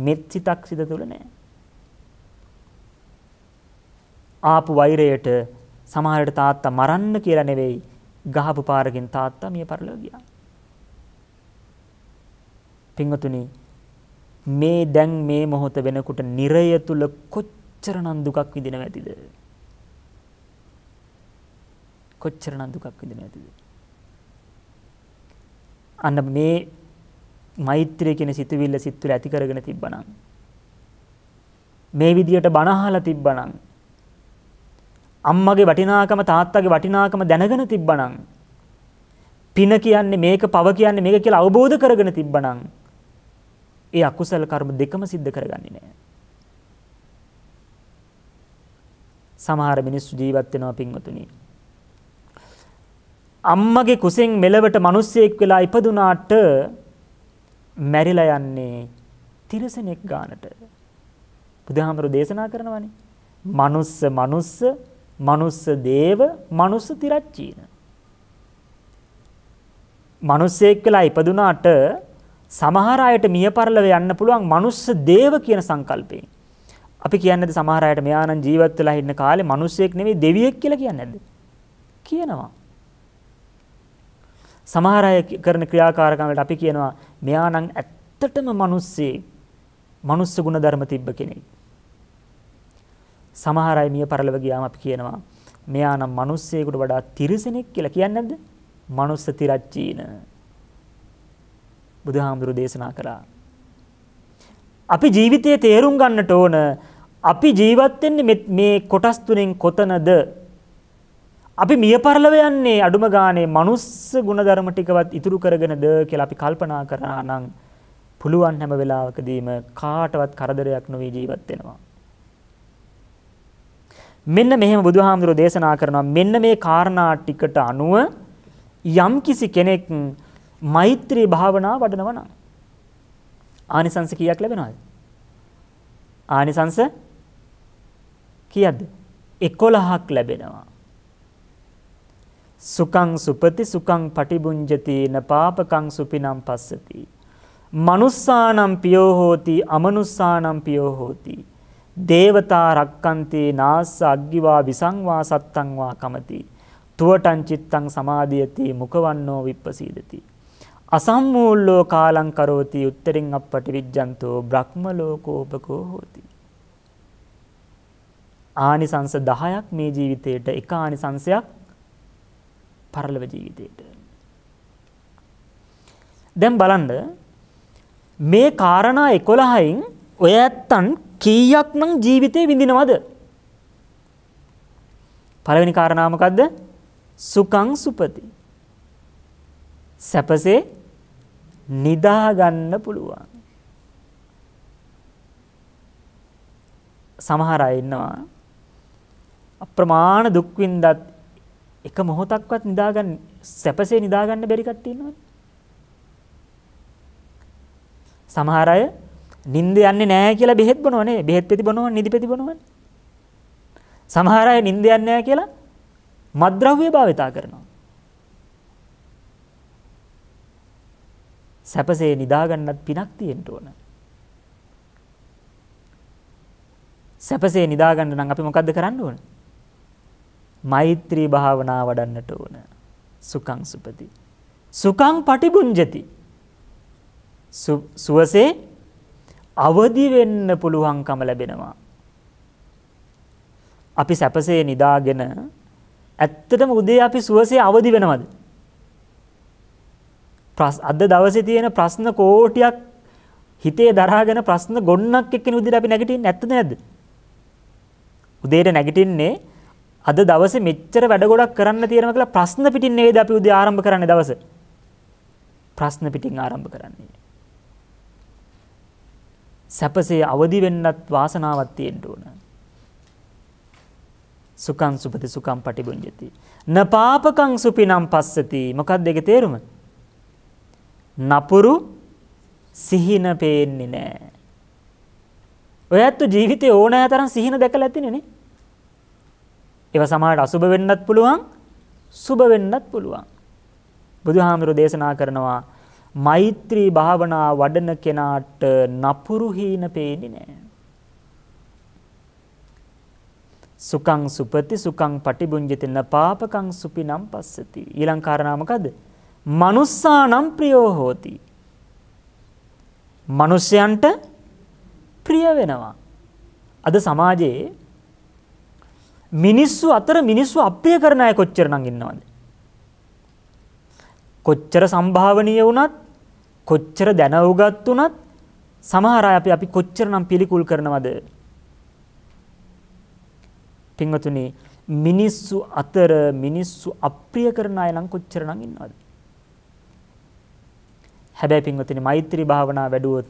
Speaker 2: මෙත්සිතක් සිත තුල නැහැ. ආපු වෛරයට සමහරට තාත්තා මරන්න කියලා නෙවෙයි ගහපු පාරකින් තාත්තා මිය පරලෝ ගියා. පින්වතුනි මේ දැන් මේ මොහොත වෙනකොට නිරය තුල කොච්චරනම් දුකක් විඳින ඇතිද? කොච්චරනම් දුකක් විඳින ඇතිද? අන්න මේ මෛත්‍රිය කියන සිතුවිල්ල සිත් තුළ ඇති කරගෙන තිබ්බනම් මේ විදියට බණ අහලා තිබ්බනම් අම්මගේ වටිනාකම තාත්තගේ වටිනාකම දැනගෙන තිබ්බනම් පින කියන්නේ මේක පව කියන්නේ මේක කියලා අවබෝධ කරගෙන තිබ්බනම් ඒ අකුසල කර්ම දෙකම සිද්ධ කරගන්නේ නැහැ. සමහර මිනිස්සු ජීවත් වෙනවා පින්වතුනි. අම්මගේ කුසෙන් මෙලවට මිනිස්සෙක් වෙලා ඉපදුනාට මැරිලා යන්නේ තිරසනෙක් ගානට. බුදුහාමරු දේශනා කරනවානේ. මනුස්ස මනුස්ස මනුස්ස දේව මනුස්ස තිරච්චීන. මනුස්සයෙක් වෙලා ඉපදුනාට සමහර අයට මිය පරලව යන්න පුළුවන් මනුස්ස දේව කියන සංකල්පයෙන්. අපි කියන්නේ සමහර අයට මෙයා නම් ජීවත් වෙලා ඉන්න කාලේ මිනිස්සෙක් නෙවෙයි දෙවියෙක් කියලා කියන්නේ නැද්ද? කියනවා. සමහර අය කරන ක්‍රියාකාරකම් වලට අපි කියනවා මෙයා නම් ඇත්තටම මිනිස්සෙක්. මිනිස්සු ගුණ ධර්ම තිබ්බ කෙනෙක්. සමහර අය මිය පරලව ගියාම අපි කියනවා මෙයා නම් මිනිස්සෙකුට වඩා තිරිසනෙක් කියලා කියන්නේ නැද්ද? මනුස්ස තිරච්චීන. බුදුහාමුදුරු දේශනා කළා. අපි ජීවිතයේ තේරුම් ගන්නට ඕන අපි ජීවත් වෙන්නේ මේ කොටස් තුනෙන් කොතනද? අපි මිය පරලව යන්නේ අඩුම ගානේ මනුස්ස ගුණධර්ම ටිකවත් ඉතුරු කරගෙනද කියලා අපි කල්පනා කරා නම් පුළුවන් හැම වෙලාවකදීම කාටවත් කරදරයක් නොවි ජීවත් වෙනවා. මෙන්න මෙහෙම බුදුහාමුදුරෝ දේශනා කරනවා මෙන්න මේ කාරණා ටිකට අනුව යම් කිසි කෙනෙක් මෛත්‍රී භාවනාව වඩනවා නම් ආනිසංස කීයක් ලැබෙනවද? ආනිසංස කීයක්ද? 11ක් ලැබෙනවා. සුකං සුපති සුකං පටිබුඤ්ජති නපාපකං සුපිනම් පස්සති. මනුස්සානම් පියෝ හෝති අමනුස්සානම් පියෝ හෝති. දේවතා රක්කන්තේ නාස්ස අග්ගිවා විසංවා සත්තංවා කමති තුවටං චිත්තං සමාධියති මුකවන්නෝ විප්පසීදති අසම්මූල්ලෝ කාලං කරෝති උත්තරින් අප්පටි විජ්ජන්තෝ බ්‍රහ්ම ලෝකෝපකෝ හෝති ආනිසංස 10ක් මේ ජීවිතේට එක ආනිසංසයක් පරලොව ජීවිතේට දැන් බලන්න මේ කාරණා 11න් ඔය ඇත්තන් කීයක් නම් ජීවිතේ විඳිනවද? පළවෙනි කාරණා මොකද්ද? සුඛං සුපති. සැපසේ නිදා ගන්න පුළුවන්. සමහර අය ඉන්නවා අප්‍රමාණ දුක් විඳත් එක මොහොතක්වත් නිදා ගන්න සැපසේ නිදා ගන්න බැරි කට්ටිය ඉන්නවනේ. සමහර අය නිින්ද යන්නේ නැහැ කියලා බෙහෙත් බොනවනේ. බෙහෙත් පෙති බොනවනේ, නිදි පෙති බොනවනේ. සමහර අය නිින්ද යන්නේ නැහැ කියලා මද්ද්‍රව්‍ය භාවිතා කරනවා. සැපසේ නිදාගන්නත් පිනක් තියෙන්න ඕන. සැපසේ නිදාගන්න නම් අපි මොකද්ද කරන්න ඕන? මෛත්‍රී භාවනා වඩන්නට ඕන. සුඛං සුපති. සුඛං පටිබුඤ්ජති. සුවසේ අවදි වෙන්න පුළුවන්කම ලැබෙනවා. අපි සැපසේ නිදාගෙන ඇත්තටම උදේ අපි සුවසේ අවදි වෙනවද? අද දවසේ තියෙන ප්‍රශ්න කෝටියක් හිතේ දරාගෙන ප්‍රශ්න ගොන්නක් එක්කෙන විදිහට අපි නැගිටින්නේ නැත්ද නැද්ද? උදේට නැගිටින්නේ අද දවසේ මෙච්චර වැඩ ගොඩක් කරන්න තියෙනවා කියලා ප්‍රශ්න පිටින් නෙවෙයිද අපි උදේ ආරම්භ කරන්නේ දවස. ප්‍රශ්න පිටින් ආරම්භ කරන්නේ. සැපසේ අවදි වෙන්නත් වාසනාවක් තියෙන්න ඕන. සුඛං සුපති සුඛං පටිබුඤ්ජති. න පාපකං සුපිනම් පස්සති. මොකක්ද ඒකේ තේරුම? නපුරු සිහින පේන්නේ නැහැ. ඔයත් ජීවිතේ ඕනෑ තරම් සිහින දැකලා ඇතිනේ නේ. ඒවා සමහරට අසුබ වෙන්නත් පුළුවන්, සුබ වෙන්නත් පුළුවන්. බුදුහාමුදුරෝ දේශනා කරනවා මෛත්‍රී භාවනා වඩන කෙනාට නපුරු හීන පේන්නේ නැහැ. සුඛං සුපති සුඛං පටිබුඤ්ජති නපාපකං සුපිනම් පස්සති. ඊළං කාරණා මොකද්ද? manussානම් ප්‍රියෝ හෝති. මිනිසයන්ට ප්‍රිය වෙනවා. අද සමාජයේ මිනිස්සු අතර මිනිස්සු අප්‍රිය කරන අය කොච්චර නම් ඉන්නවද? කොච්චර සම්භාවනීය වුණත් කොච්චර දැනවුගත් උනත් සමහර අය අපි අපි කොච්චරනම් පිළිකුල් කරනවද? පින්වතුනි මිනිස්සු අතර මිනිස්සු අප්‍රිය කරන අය නම් කොච්චරනම් ඉන්නවද? හැබැයි පින්වතුනි මෛත්‍රී භාවනා වැඩුවොත්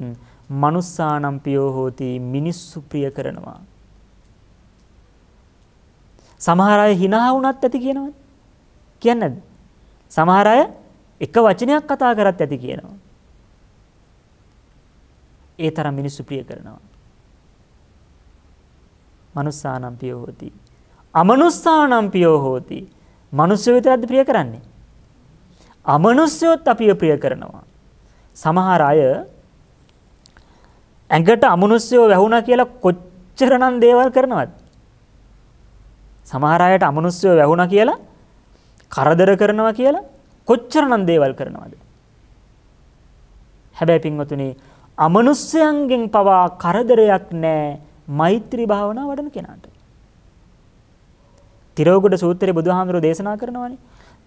Speaker 2: මනුස්සානම් පියෝ හෝති මිනිස්සු ප්‍රිය කරනවා. සමහර අය hina වුණත් ඇති කියනවද? කියන්නේ නැද්ද? සමහර අය එක වචනයක් කතා කරත් ඇති කියනවා. ඒ තරම් මිනිස්සු ප්‍රිය කරනවා. මනුස්සානම් පියෝ හෝති. අමනුස්සානම් පියෝ හෝති. මිනිස්සු විතරක්ද ප්‍රිය කරන්නේ? අමනුස්සයොත් අපිව ප්‍රිය කරනවා. සමහර අය ඇඟට අමනුස්සයෝ වැහුණා කියලා කොච්චරනම් දේවල් කරනවද? සමහර අයට අමනුස්සයෝ වැහුණා කියලා කරදර කරනවා කියලා කොච්චරනම් දේවල් කරනවද? හැබැයි පින්වතුනි අමනුෂ්‍යයන්ගෙන් පවා කරදරයක් නැහැ මෛත්‍රී භාවනා වඩන කෙනාට. තිරෝගොඩ සූත්‍රයේ බුදුහාමුදුරෝ දේශනා කරනවානේ.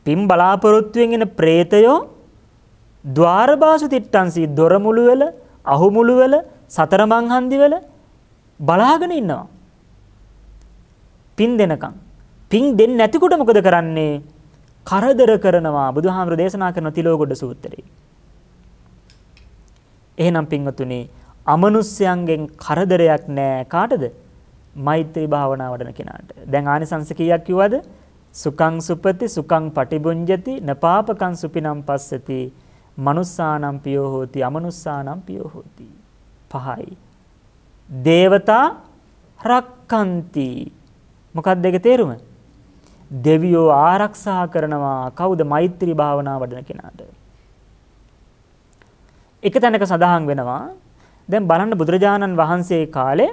Speaker 2: පින් බලාපොරොත්තුවෙන් එන പ്രേතයෝ ద్వාරබාසු තිට්ටන්සි දොරමුළු වල, අහුමුළු වල, සතරමන් හන්දි වල බලාගෙන ඉන්නවා. පින් දෙනකම්. පින් දෙන්නේ නැතිකොට මොකද කරන්නේ? කරදර කරනවා බුදුහාමුදුරෝ දේශනා කරන තිරෝගොඩ සූත්‍රයේ. එහෙනම් පින්වතුනි අමනුෂ්‍යයන්ගෙන් කරදරයක් නෑ කාටද? මෛත්‍රී භාවනාව වඩන කෙනාට. දැන් ආනිසංස කීයක් කිව්වද? සුඛං සුපති සුඛං පටිබුඤ්ජති නපාපකං සුපිනම් පස්සති මනුස්සානම් පියෝ හෝති අමනුස්සානම් පියෝ හෝති. පහයි. දේවතා රක්කන්ති. මොකක්ද ඒකේ තේරුම? දෙවියෝ ආරක්ෂා කරනවා කවුද මෛත්‍රී භාවනාව වඩන කෙනාට. එක තැනක සඳහන් වෙනවා දැන් බලන්න බුදුරජාණන් වහන්සේ කාලේ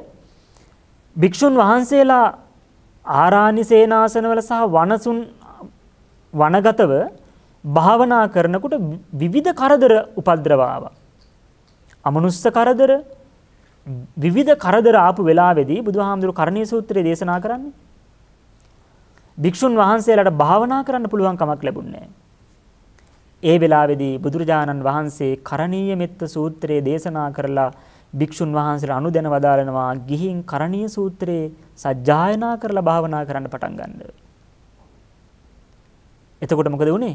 Speaker 2: භික්ෂුන් වහන්සේලා ආරාණි සේනාසනවල සහ වනසුන් වනගතව භාවනා කරනකොට විවිධ කරදර උපද්‍රවාවා. අමනුස්ස කරදර විවිධ කරදර ආපු වෙලාවේදී බුදුහාමුදුරු කරණීය සූත්‍රය දේශනා කරන්නේ. භික්ෂුන් වහන්සේලාට භාවනා කරන්න පුළුවන් කමක් ලැබුණේ නැහැ. ඒ වෙලාවේදී බුදුරජාණන් වහන්සේ කරණීය මෙත්ත සූත්‍රයේ දේශනා කරලා භික්ෂුන් වහන්සේලා අනුදැන වදාරනවා ගිහින් කරණීය සූත්‍රයේ සජ්ජායනා කරලා භාවනා කරන්න පටන් ගන්න. එතකොට මොකද වුනේ?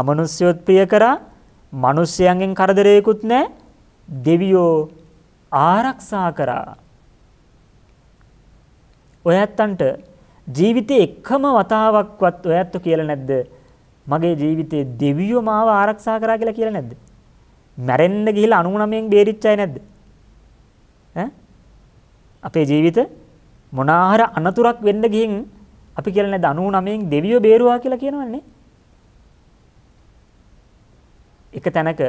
Speaker 2: අමනුෂ්‍යයොත් ප්‍රිය කරා, මිනිස්යන්ගෙන් කරදරයකුත් නැහැ, දෙවියෝ ආරක්ෂා කරා. ඔයත්තන්ට ජීවිතේ එකම වතාවක්වත් ඔයත්තු කියලා නැද්ද? මගේ ජීවිතේ දෙවියෝ මාව ආරක්ෂා කරා කියලා කියලා නැද්ද? මැරෙන්න ගිහිල්ලා 99න් බේරිච්ච අය නැද්ද? ඈ අපේ ජීවිත මොනාහර අනතුරක් වෙන්න ගිහින් අපි කියලා නැද්ද 99න් දෙවියෝ බේරුවා කියලා කියනවනේ. එක තැනක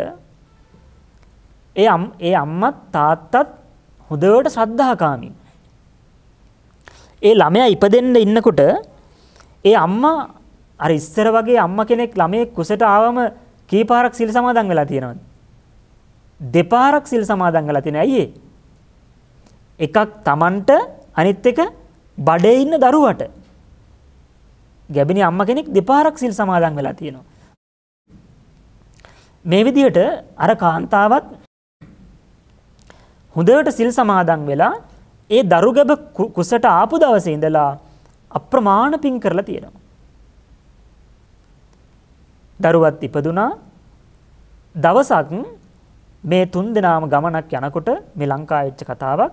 Speaker 2: ඒ අම් ඒ අම්මත් තාත්තත් හොඳට ශ්‍රද්ධාකාමී. ඒ ළමයා ඉපදෙන්න ඉන්නකොට ඒ අම්මා අර ඉස්සර වගේ අම්මා කෙනෙක් ළමයෙක් කුසට ආවම කීපාරක් සිල් සමාදන් වෙලා තියෙනවද? දෙපාරක් සිල් සමාදන් වෙලා තියෙන. ඇයි එකක් Tamanට අනිත් එක බඩේ ඉන්න දරුවට. ගැබිනි අම්මා කෙනෙක් දෙපාරක් සිල් සමාදන් වෙලා තියෙනවා. මේ විදිහට අර කාන්තාවත් හොඳට සිල් සමාදන් වෙලා ඒ දරු ගැබ කුසට ආපු දවසේ ඉඳලා අප්‍රමාණ පින් කරලා තියෙනවා. දරුවත් ඉපදුනා දවසක් මේ තුන් දෙනාම ගමනක් යනකොට මේ ලංකාවේ වෙච්ච කතාවක්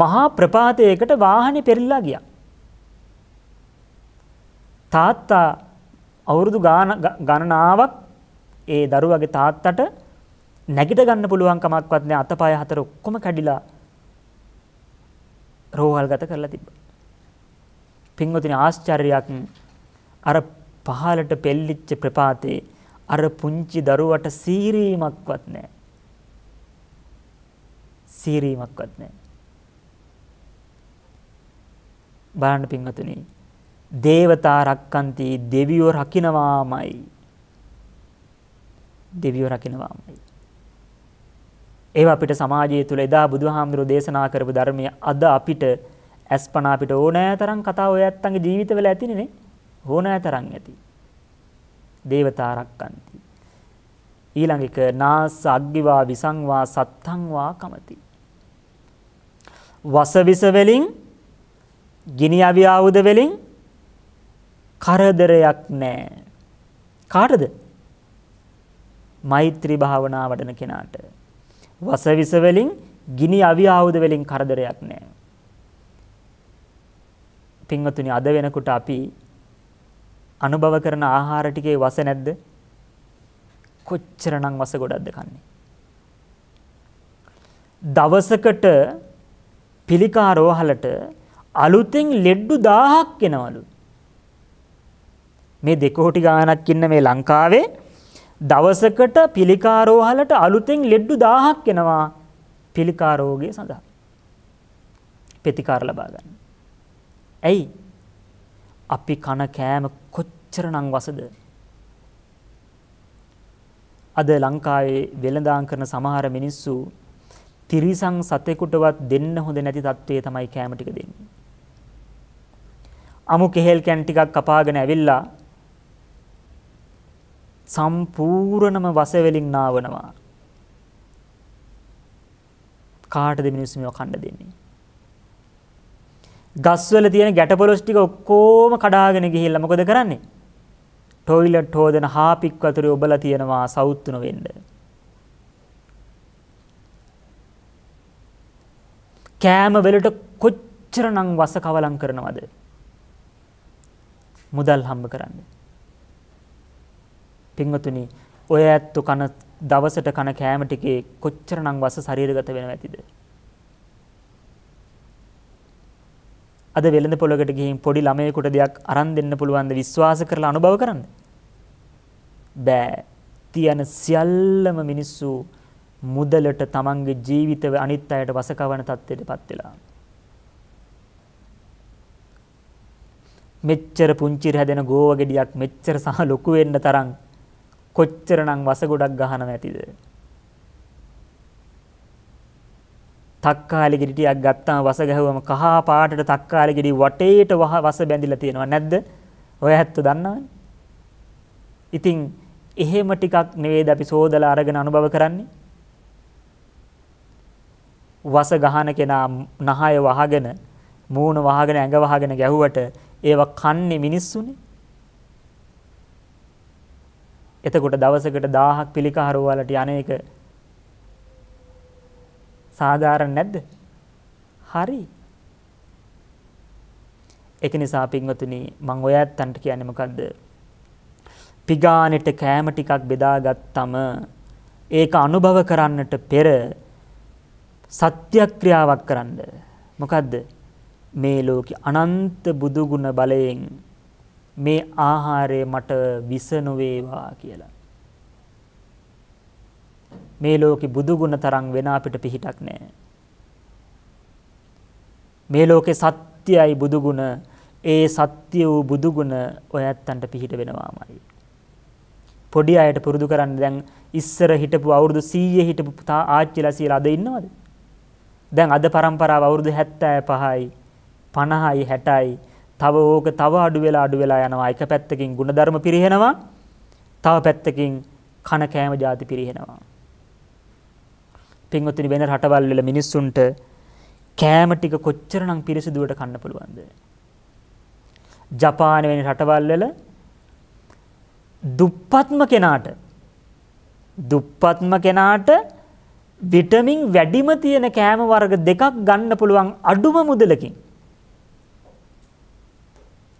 Speaker 2: මහා ප්‍රපාතයකට වාහනේ පෙරලා ගියා තාත්තා අවුරුදු ගණනාවක් ඒ දරුවගේ තාත්තට නැගිට ගන්න පුළුවන් කමක්වත් නැහැ අතපය හතර ඔක්කොම කැඩිලා රෝහල්ගත කරලා තිබ්බා. පින්වතුනි ආශ්චර්යයක් අර පහලට පෙල්ලිච්ච ප්‍රපාතේ අර පුංචි දරුවට සීරීමක්වත් නැහැ. සීරීමක්වත් නැහැ. බලන්න පින්වතුනි. දේවතා රක්කන්ති දෙවියෝ රකින්නවාමයි. දෙවියෝ රකින්නවාමයි. ඒව අපිට සමාජය තුළ එදා බුදුහාමුදුරෝ දේශනා කරපු ධර්මය අද අපිට ඇස්පනා අපිට ඕනෑ තරම් කතා ඔය ඇත්තන්ගේ ජීවිතවල ඇතිනේ නේ. ඕනෑ තරම් ඇති. දේවතා රක්කන්ති. ඊළඟ එක නාස අග්ගිවා විසංවා සත්තංවා කමති. වසවිස වලින් ගිනි අවි ආයුධ වලින් කරදරයක් නැහැ. කාටද? මෛත්‍රී භාවනා වඩන කෙනාට. වසවිස වලින් ගිනි අවි ආයුධ වලින් කරදරයක් නැහැ. පින්වතුනි අද වෙනකොට අපි අනුභව කරන ආහාර ටිකේ වස නැද්ද? කොච්චරනම් වස ගොඩක්ද කන්නේ? දවසකට පිළිකා රෝහලට අලුතෙන් ලෙඩ්ඩු 1000ක් එනවලු. මේ දෙකෝටි ගාණක් ඉන්න මේ ලංකාවේ දවසකට පිළිකා රෝහලට අලුතෙන් ලෙඩ්ඩු 1000ක් එනවා පිළිකා රෝගය සඳහා. ප්‍රතිකාර ලබා ගන්න. ඇයි? අපි කන කෑම කොච්චරනම් වසද අද ලංකාවේ වෙළඳාම් කරන සමහර මිනිස්සු තිරිසන් සතෙකුටවත් දෙන්න හොඳ නැති තත්ත්වයේ තමයි කෑම ටික දෙන්නේ. අමු කෙහෙල් කැන් ටිකක් කපාගෙන ඇවිල්ලා සම්පූර්ණම වසවලින් නාවනවා. කාටද මිනිස්සු මේව කන්න දෙන්නේ? ගස්වල තියෙන ගැටපොළොස් ටික ඔක්කොම කඩාගෙන ගිහිල්ලා මොකද කරන්නේ? ටොයිලට් හොදන හාපික් වතුරේ ඔබලා තියෙනවා සවුත්තුන වෙන්න. කෑම වලට කොච්චරනම් වස කවලම් කරනවද? මුදල් හම්බ කරන්න. පින්වතුනි, ඔය ඇත්තු කන දවසට කන කෑම ටිකේ කොච්චරනම් වස ශරීරගත වෙනව ඇතිද? අද වෙළඳ පොළකට ගිහින් පොඩි ළමයෙකුට දෙයක් අරන් දෙන්න පුළුවන්ද විශ්වාස කරලා අනුභව කරන්න? බෑ. තියන සියල්ලම මිනිස්සු මුදලට තමන්ගේ ජීවිතව අනිත් අයට වසකවන තත්ත්වයටපත් වෙලා. මෙච්චර පුංචි හැදෙන ගෝව ගෙඩියක් මෙච්චර සහ ලොකු වෙන්න තරම් කොච්චරනම් වස ගොඩක් ගහනවා ඇතිද? තක්කාලි ගෙඩියක් ගත්තාම වස ගැහුවම කහ පාටට තක්කාලි ගෙඩි වටේට වස බැඳිලා තියෙනවා නැද්ද? ඔය ඇත්ත දන්නවනේ. ඉතින් එහෙම ටිකක් නෙවෙයිද අපි සෝදලා අරගෙන අනුභව කරන්නේ? වස ගහන කෙනා නහය වහගෙන මූණ වහගෙන ඇඟ වහගෙන ගැහුවට ඒව කන්නේ මිනිස්සුනේ. එතකොට දවසකට 1000ක් පිළිකහරුවාලට යන්නේක සාධාරණ නැද්ද? හරි. ඒක නිසා පින්වතුනි මම ඔය ඇත්තන්ට කියන්නේ මොකද්ද? පිගානෙට කෑම ටිකක් බෙදාගත්තම ඒක අනුභව කරන්නට පෙර සත්‍යක්‍රියාවක් කරන්න. මොකද්ද? මේ ලෝකේ අනන්ත බුදුගුණ බලයෙන් මේ ආහාරය මට විස නොවේවා කියලා. මේ ලෝකේ බුදු ගුණ තරම් වෙන අපිට පිහිටක් නැහැ. මේ ලෝකේ සත්‍යයි බුදු ගුණ ඒ සත්‍ය වූ බුදු ගුණ ඔය ඇත්තන්ට පිහිට වෙනවාමයි. පොඩි අයට පුරුදු කරන්න දැන් ඉස්සර හිටපු අවුරුදු 100 හිටපු ආච්චිලා සීලා අද ඉන්නවද? දැන් අද પરම්පරාව අවුරුදු 75යි 50යි 60යි තව ඕක තව අඩු වෙලා අඩු වෙලා යනවා. එක පැත්තකින් ಗುಣධර්ම පිරිහෙනවා. තව පැත්තකින් කන කෑම ಜಾති පිරිහෙනවා. පින්වත්නි වෙන රටවල් වල මිනිස්සුන්ට කෑම ටික කොච්චරනම් පිරිසිදුවට කන්න පුළුවන්ද? ජපාන වෙන රටවල් වල දුප්පත්ම කෙනාට දුප්පත්ම කෙනාට විටමින් වැඩිම තියෙන කෑම වර්ග දෙකක් ගන්න පුළුවන් අඩුම මුදලකින්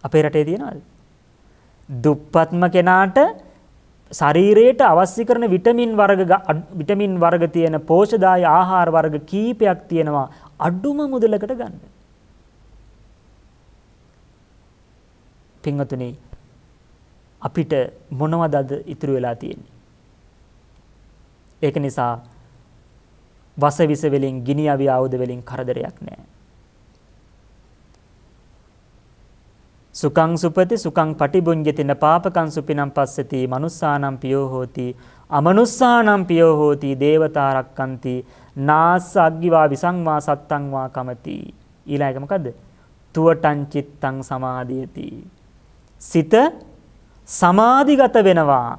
Speaker 2: අපේ රටේ තියනවාද දුප්පත්ම කෙනාට ශරීරයට අවශ්‍ය කරන විටමින් වර්ග විටමින් වර්ග තියෙන පෝෂදාය ආහාර වර්ග කීපයක් තියෙනවා අඩුම මුදලකට ගන්න. පින්වතුනි අපිට මොනවද අද ඉතුරු වෙලා තියෙන්නේ? ඒක නිසා වස විස වලින් ගිනි අවි ආයුධ වලින් කරදරයක් නැහැ. සුකං සුපති සුකං පටිබුඤ්ජතින පාපකං සුපිනම් පස්සති මනුස්සානම් පියෝ හෝති අමනුස්සානම් පියෝ හෝති දේවතා රක්칸ති නාස්ස අග්ගිවා විසංවා සත්තං වා කමති ඊළඟ එක මොකද්ද තුවටං චිත්තං සමාධියති සිත සමාධිගත වෙනවා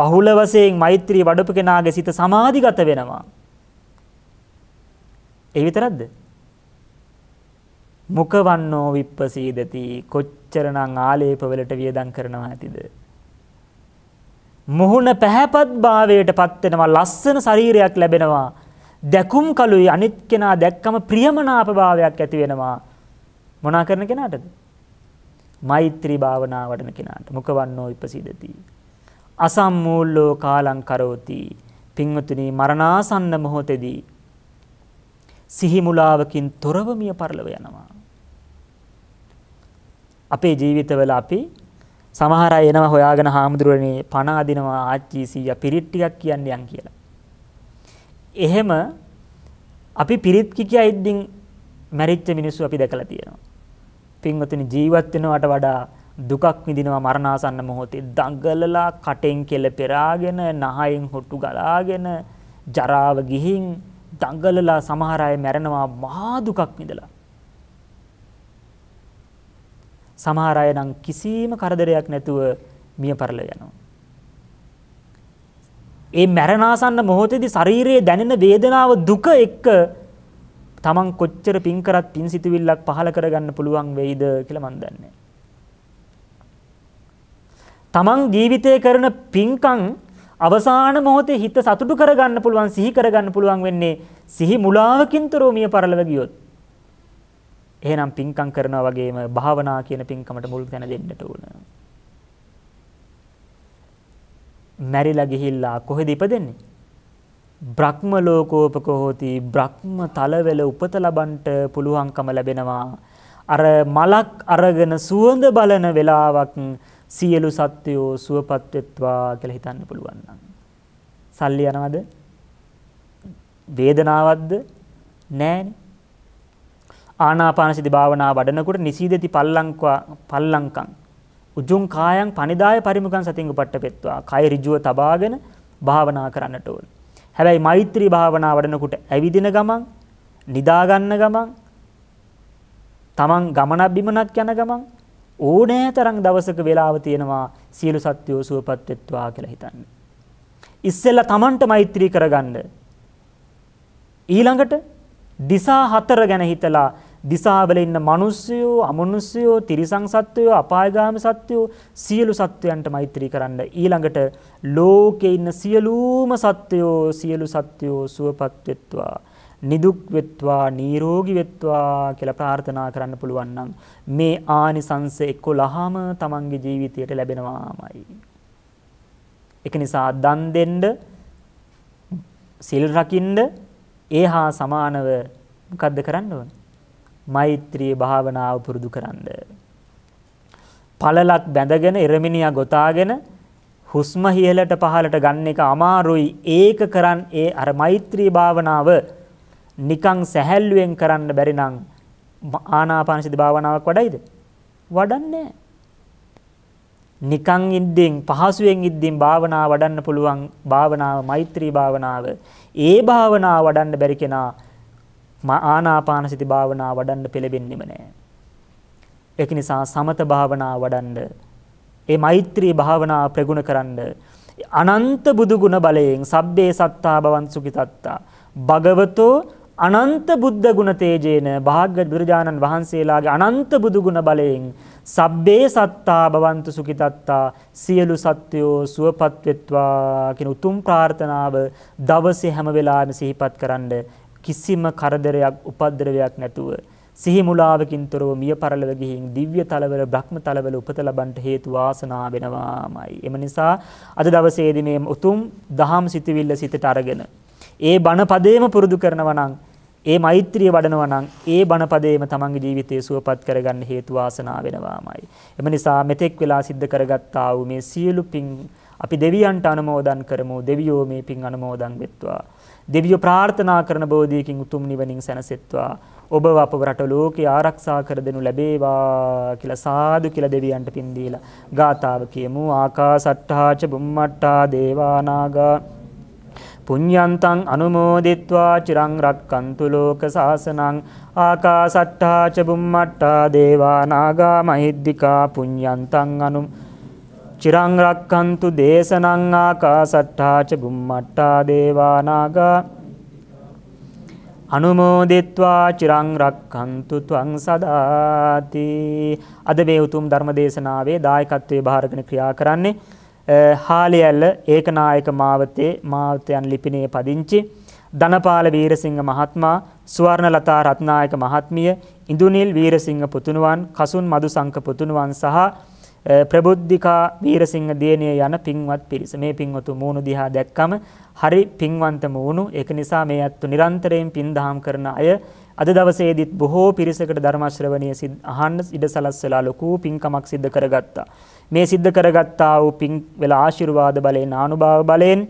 Speaker 2: බහුල වශයෙන් මෛත්‍රී වඩපු කෙනාගේ සිත සමාධිගත වෙනවා ඒ විතරක්ද මොකවන්නෝ විප්පසීදති කොච්චරනම් ආලේප වලට වියදම් කරනවා ඇතිද මුහුණ පැහැපත් භාවයට පත් වෙනවා ලස්සන ශරීරයක් ලැබෙනවා දැකුම් කලුයි අනිත් කෙනා දැක්කම ප්‍රියමනාප භාවයක් ඇති වෙනවා මොනා කරන කෙනාටද මෛත්‍රී භාවනාව වඩන කෙනාට මුකවන්නෝ ඉපසීදති අසම්මූල්ලෝ කාලං කරෝති පින්වතුනි මරණාසන්න මොහොතේදී සිහි මුලාවකින් තොරව මිය පරලව යනවා අපේ ජීවිතවල අපි සමහර අය එනවා හොයාගෙන හාමුදුරනේ පණ අදිනවා ආච්චී සීයා පිරිත් ටිකක් කියන්න යන් කියලා. එහෙම අපි පිරිත් කිකියා ඉද්දින් මැරිච්ච මිනිස්සු අපි දැකලා තියෙනවා. පින්වතුනි ජීවත් වෙනවට වඩා දුකක් විඳිනවා මරණාසන්න මොහොතේ දඟලලා කටෙන් කෙල පෙරාගෙන නහයෙන් හොට්ටු ගලාගෙන ජරාව ගිහින් දඟලලා සමහර අය මැරෙනවා මහා දුකක් විඳලා. සමහර අය නම් කිසිම කරදරයක් නැතුව මිය පරලව යනවා. ඒ මරණාසන්න මොහොතේදී ශරීරයේ දැනෙන වේදනාව දුක එක්ක තමන් කොච්චර පින් කරත් පින් සිතුවිල්ලක් පහල කරගන්න පුළුවන් වෙයිද කියලා මන් දන්නේ. තමන් ජීවිතය කරන පින්කම් අවසාන මොහොතේ හිත සතුටු කරගන්න පුළුවන් සිහි කරගන්න පුළුවන් වෙන්නේ සිහි මුලාවකින් තොරව මිය පරලව ගියොත්. එහෙනම් පින්කම් කරනවා වගේම භාවනා කියන පින්කමට මුල් තැන දෙන්නට ඕන. මැරිලා ගිහිල්ලා කොහෙද ඉපදෙන්නේ? බ්‍රහ්ම ලෝකෝපකෝ හෝති බ්‍රහ්ම තලවල උපත ලබන්නට පුළුවන්කම ලැබෙනවා. අර මලක් අරගෙන සුවඳ බලන වෙලාවක් සියලු සත්වයෝ සුවපත් වෙත්වා කියලා හිතන්න පුළුවන් නම්. සල්ලි යනවද? වේදනාවක්ද? නෑනේ. ආනාපානසති භාවනා වඩනකොට නිසීදති පල්ලංකවා පල්ලංකං උජුං කායන් පනිදාය පරිමුඛං සතින් උපට්ඨපෙත්වා කය ඍජුව තබාගෙන භාවනා කරන්නට ඕන. හැබැයි මෛත්‍රී භාවනා වඩනකොට ඇවිදින ගමන් නිදා ගන්න ගමන් තමන් ගමනක් බිමනක් යන ගමන් ඕනෑ තරම් දවසක වෙලාව තියෙනවා සියලු සත්වෝ සුවපත් වෙත්වා කියලා හිතන්න. ඉස්සෙල්ලා තමන්ට මෛත්‍රී කරගන්න. ඊළඟට දිසා හතර ගැන හිතලා දිසාවල ඉන්න මිනිස්සුයෝ, අමනුස්සයෝ, තිරිසන් සත්වයෝ, අපායගාමී සත්වයෝ සියලු සත්වයන්ට මෛත්‍රී කරන්න. ඊළඟට ලෝකේ ඉන්න සියලුම සත්වයෝ සියලු සත්වයෝ සුවපත් වෙත්වා. නිදුක් වෙත්වා නිරෝගී වෙත්වා කියලා ප්‍රාර්ථනා කරන්න පුළුවන් නම් මේ ආනිසංස 11ම තමන්ගේ ජීවිතයට ලැබෙනවාමයි. ඒක නිසා දන් දෙන්න, සිල් රකින්න ඒ හා සමානව මොකද්ද කරන්න ඕන? මෛත්‍රී භාවනාව පුරුදු කරන්න. පළලක් බැඳගෙන ඉරමිනියා ගොතාගෙන හුස්ම හිහලට පහලට ගන්න එක අමාරුයි. ඒක කරන් ඒ අර මෛත්‍රී භාවනාව නිකං සැහැල්ලුවෙන් කරන්න බැරි නම් ආනාපානසති භාවනාවක් වඩයිද? වඩන්නේ නැහැ. නිකං ඉද්දෙන් පහසුවෙන් ඉද්දෙන් භාවනා වඩන්න පුළුවන් භාවනාව මෛත්‍රී භාවනාව ඒ භාවනාව වඩන්න බැරි කෙනා ආනාපානසති භාවනාව වඩන්න පෙළඹෙන්නෙම නෑ ඒක නිසා සමත භාවනාව වඩන්න ඒ මෛත්‍රී භාවනාව ප්‍රගුණ කරන්න අනන්ත බුදු ගුණ බලයෙන් සබ්බේ සත්තා භවන් සුඛිතත්තා භගවතෝ අනන්ත බුද්ධ ගුණ තේජේන භාග්‍ය බුදුරජාණන් වහන්සේලාගේ අනන්ත බුදු ගුණ බලයෙන් සබ්බේ සත්තා භවන්තු සුඛිතත්තා සියලු සත්වයෝ සුවපත් වෙත්වා කියන උතුම් ප්‍රාර්ථනාව දවසේ හැම වෙලාවෙම සිහිපත් කරන්ඩ කිසිම කරදරයක් උපද්දරවයක් නැතුව සිහි මුලාවකින් තොරව මිය පරලව ගිහින් දිව්‍ය තලවල බ්‍රහ්ම තලවල උපත ලබන්ට හේතු වාසනා වෙනවාමයි. එම නිසා අද දවසේදී මේ උතුම් දහම් සිතවිල්ල සිතට අරගෙන ඒ බණපදේම පුරුදු කරනවා නම් ඒ මෛත්‍රිය වඩනවා නම් ඒ බණපදේම තමන්ගේ ජීවිතය සුවපත් කරගන්න හේතු වාසනා වෙනවාමයි. එම නිසා මෙතෙක් වෙලා සිද්ධ කරගත්තා වූ මේ සියලු පින් අපි දෙවියන්ට අනුමෝදන් කරමු. දෙවියෝ මේ පින් අනුමෝදන් වෙත්වා. දෙවියෝ ප්‍රාර්ථනා කරන බෝධියකින් උතුම් නිවනින් සැනසෙත්වා. ඔබ අපව රට ලෝකේ ආරක්ෂා කර දෙනු ලැබේවා කියලා සාදු කියලා දෙවියන්ට පින් දීලා ගාතාව කියමු ආකාසට්ටාච බුම්මට්ටා දේවානාගා පුඤ්ඤන්තං අනුමෝදිත්වා චිරං රක්칸තු
Speaker 1: ලෝක සාසනං ආකාසට්ඨා ච බුම්මට්ඨා දේවා නාග මහිද්దికා පුඤ්ඤන්තං අනු චිරං රක්칸තු දේශනං ආකාසට්ඨා ච බුම්මට්ඨා දේවා නාග
Speaker 2: අනුමෝදිත්වා චිරං රක්ඛන්තු ත්වං සදාති අද මේ උතුම් ධර්ම දේශනාවේ දායකත්වයේ භාරගෙන ක්‍රියා කරන්නේ හාලියැල්ල ඒකනායක මාවතේ මාවතයන් ලිපිනේ පදිංචි ධනපාල වීරසිංහ මහත්මයා සුවර්ණලතා රත්නායක මහත්මිය ඉඳුනිල් වීරසිංහ පුතුණුවන් කසුන් මදුසංක පුතුණුවන් සහ ප්‍රබුද්ධිකා වීරසිංහ දේනිය යන පින්වත් පිරිස මේ පින්වතු මූණු දිහා දැක්කම හරි පින්වන්ත මූණු ඒක නිසා මේ අත්තු නිරන්තරයෙන් පින් දහම් කරන අය අද දවසේදීත් බොහෝ පිරිසකට ධර්ම ශ්‍රවණය අහන්න ඉඩ සලස්සලා ලොකු පින්කමක් සිද්ධ කරගත්තා මේ සිද්ධ කරගත්තා වූ පින් වෙලා ආශිර්වාද බලයෙන් ආනුභාව බලයෙන්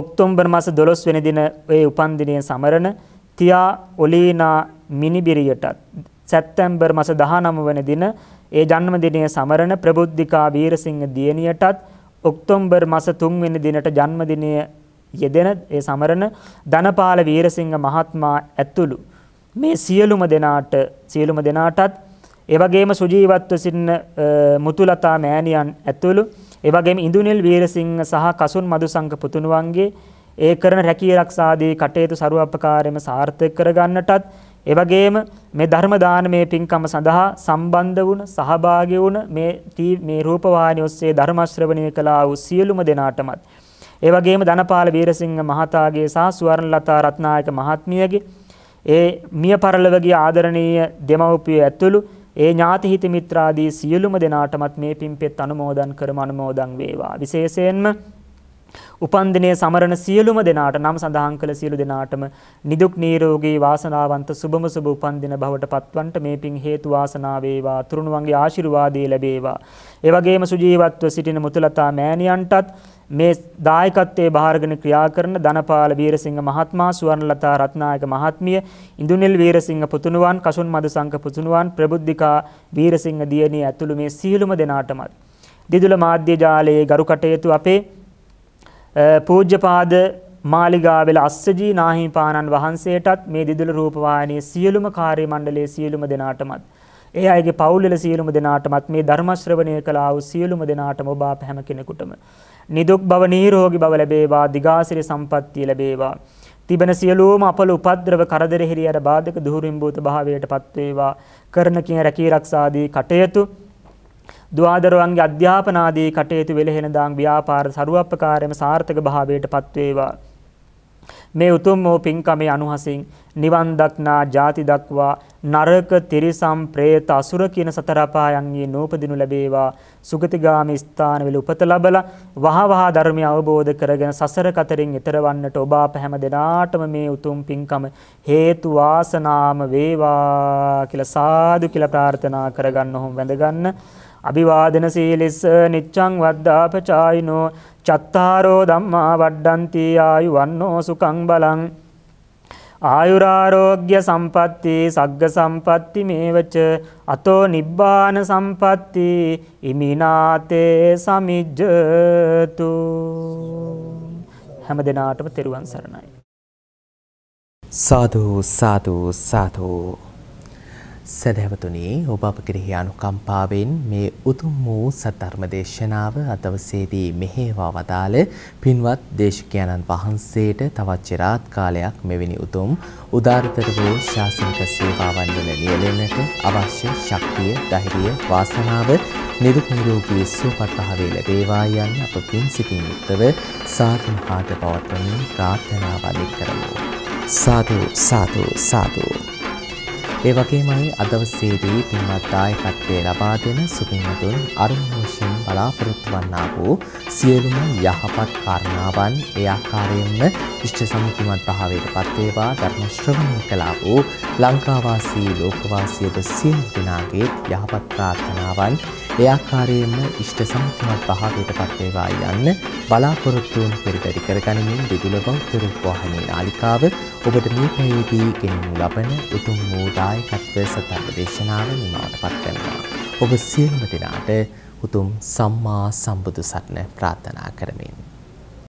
Speaker 2: ඔක්තෝබර් මාස 12 වෙනි දින ඒ උපන් දිනයේ සමරන තියා ඔලීනා මිනිබිරියටත් සැප්තැම්බර් මාස 19 වෙනි දින ඒ ජන්මදිනයේ සමරන ප්‍රබුද්ධිකා වීරසිංහ දියණියටත් ඔක්තෝබර් මාස 3 වෙනි දිනට ජන්මදිනය යෙදෙන ඒ සමරන ධනපාල වීරසිංහ මහත්මයා ඇතුළු මේ සියලුම දෙනාට සියලුම දෙනාටත් ඒවගේම සුජීවත්ව සිටින මුතුලතා මෑණියන් ඇතුළු ඒවගේම ඉඳුනිල් වීරසිංහ සහ කසුන් මදුසංක පුතුණුවන්ගේ ඒ කරන රැකී ආරක්ෂාදී කටයුතු ਸਰවපකාරයෙන්ම සාර්ථක කරගන්නටත් එවගේම මේ ධර්ම දානමය පින්කම සඳහා සම්බන්ධ වුණ සහභාගී වුණ මේ මේ රූපවාහිනිය ඔස්සේ ධර්ම ශ්‍රවණය කළා වූ සියලුම දෙනාටමත් ඒ වගේම ධනපාල වීරසිංහ මහතාගේ සහ සුවර්ණලතා රත්නායක මහත්මියගේ ඒ මිය පරලොව ගිය ආදරණීය දෙමව්පිය ඇතුළු ඒ ඥාති හිත මිත්‍රාදී සියලුම දෙනාටමත් මේ පින්පෙත් අනුමෝදන් කරම අනුමෝදන් වේවා. විශේෂයෙන්ම උපන් දිනේ සමරන සියලුම දෙනාට නම් සඳහන් කළ සියලු දෙනාටම නිදුක් නිරෝගී වාසනාවන්ත සුබම සුබ උපන් දින බවට පත්වන්නට මේ පින් හේතු වාසනා වේවා තුරුණුවන්ගේ ආශිර්වාදය ලැබේවා. ඒ වගේම සුජීවත්ව සිටින මුතුලතා මෑණියන්ටත් මේ දායකත්වයේ බාරගෙන ක්‍රියා කරන ධනපාල වීරසිංහ මහත්මයා සුවර්ණලතා රත්නායක මහත්මිය ඉඳුනිල් වීරසිංහ පුතුණුවන් කසුන් මදසංක පුතුණුවන් ප්‍රබුද්ධිකා වීරසිංහ දියණිය ඇතුළු මේ සියලුම දෙනාටමත් දිදුල මාධ්‍ය ජාලයේ ගරු කටයුතු අපේ පූජ්‍යපාද මාලිගාවෙල අස්සජී නාහිමිපාණන් වහන්සේටත් මේ දිදුල රූපවාහිනියේ සියලුම කාර්ය මණ්ඩලයේ සියලුම දෙනාටමත් ඒ අයගේ පවුල්වල සියලුම දෙනාටමත් මේ ධර්ම ශ්‍රවණය කළා වූ සියලුම දෙනාටම ඔබ අප හැම කෙනෙකුටම නිදුක් බව නිරෝගී බව ලැබේවා දිගාසිරි සම්පන්නිය ලැබේවා තිබෙන සියලුම අපල උපද්‍රව කරදර හිරියර බාධක දුහුරින් භූත භාවයටපත් වේවා කරන කින රැකී ආරක්ෂාදී කටයුතු දුවාදරුවන්ගේ අධ්‍යාපන ආදී කටයුතු වෙලහෙන දාන් ව්‍යාපාර සරුවප්පකාරයම සාර්ථක භාවයටපත් වේවා මේ උතුම් වූ පින්කමේ අනුහසින් නිවන් දක්නා ජාති දක්වා නරක තිරිසම් പ്രേත අසුර කියන සතර අපායන්ගේ නූපදිනු ලැබේවා සුගතිගාමි ස්ථානවල උපත ලබලා වහවහ ධර්මය අවබෝධ කරගෙන සසර කතරින් ඈතර වන්නට ඔබ අප හැම දෙනාටම මේ උතුම් පින්කම හේතු වාසනාම වේවා කියලා සාදු කියලා ප්‍රාර්ථනා කරගන්න ඔහොම වැඳගන්න අභිවාදන සීලිස්ස නිච්චං වද්දාපචායිනෝ චත්තාරෝ
Speaker 1: ධම්මා වඩ්ඩන්ති ආයු වන්නෝ සුකං බලං ආයුරාරෝග්‍ය සම්පatti සග්ග සම්පatti මේවච අතෝ නිබ්බාන සම්පatti ඉමිනාතේ සමිජ්ජතු
Speaker 2: හැම දිනාටම තෙරුවන් සරණයි
Speaker 3: සාදු සාදු සාදු සදැවතුනී ඔබ අප කෙරෙහි අනුකම්පාවෙන් මේ උතුම් වූ සද්ධර්ම දේශනාව අදවසේදී මෙහෙවා වදාළ පින්වත් දේශකයන්න් වහන්සේට තවත් চিරාත් කාලයක් මෙවැනි උතුම් උදාරිතර වූ ශාසනික සේවාවන් වල නියැලෙන්නට අවශ්‍ය ශක්තිය, ධෛර්යය, වාසනාව නිරුක් නිරෝගී සුවපත් භාවය ලැබේවා යන්න අප පින් සිතින් යුක්තව සාතුන් පාට පවත්වමින් ප්‍රාර්ථනාවලින් කරමු. සාදු සාදු සාදු ඒ වගේමයි අදවසේදී පින්වත් දායකත්වයේ ලබා දෙන සුපින්තුන් අරුණෝෂෙන් බලාපොරොත්තු වන්නා වූ සියලුම යහපත් කාරණාවන් ඒ ආකාරයෙන්ම ඉෂ්ට සමුතුමත් භාවයට පත් වේවා ධර්ම ශ්‍රවණය කළා වූ ලංකාවාසී ලෝකවාසීද සියලු දෙනාගේ යහපත් ප්‍රාර්ථනාවන් ඒ ආකාරයෙන්ම ඉෂ්ට සමුතුමත් භාවයට පත් වේවා යන්න බලාපොරොත්තු වුණු පරිපරි කරගනිමින් දිදුලබෞද්ධ රූපවාහිනී නාලිකාව ඔබට මේ පැයේදී ගෙනෙනු ලබන උතුම් වූ දායකත්වය සතන් දේශනාව නිමවටපත් වෙනවා. ඔබ සියලුම දෙනාට උතුම් සම්මා සම්බුදු සරණ ප්‍රාර්ථනා කරමින්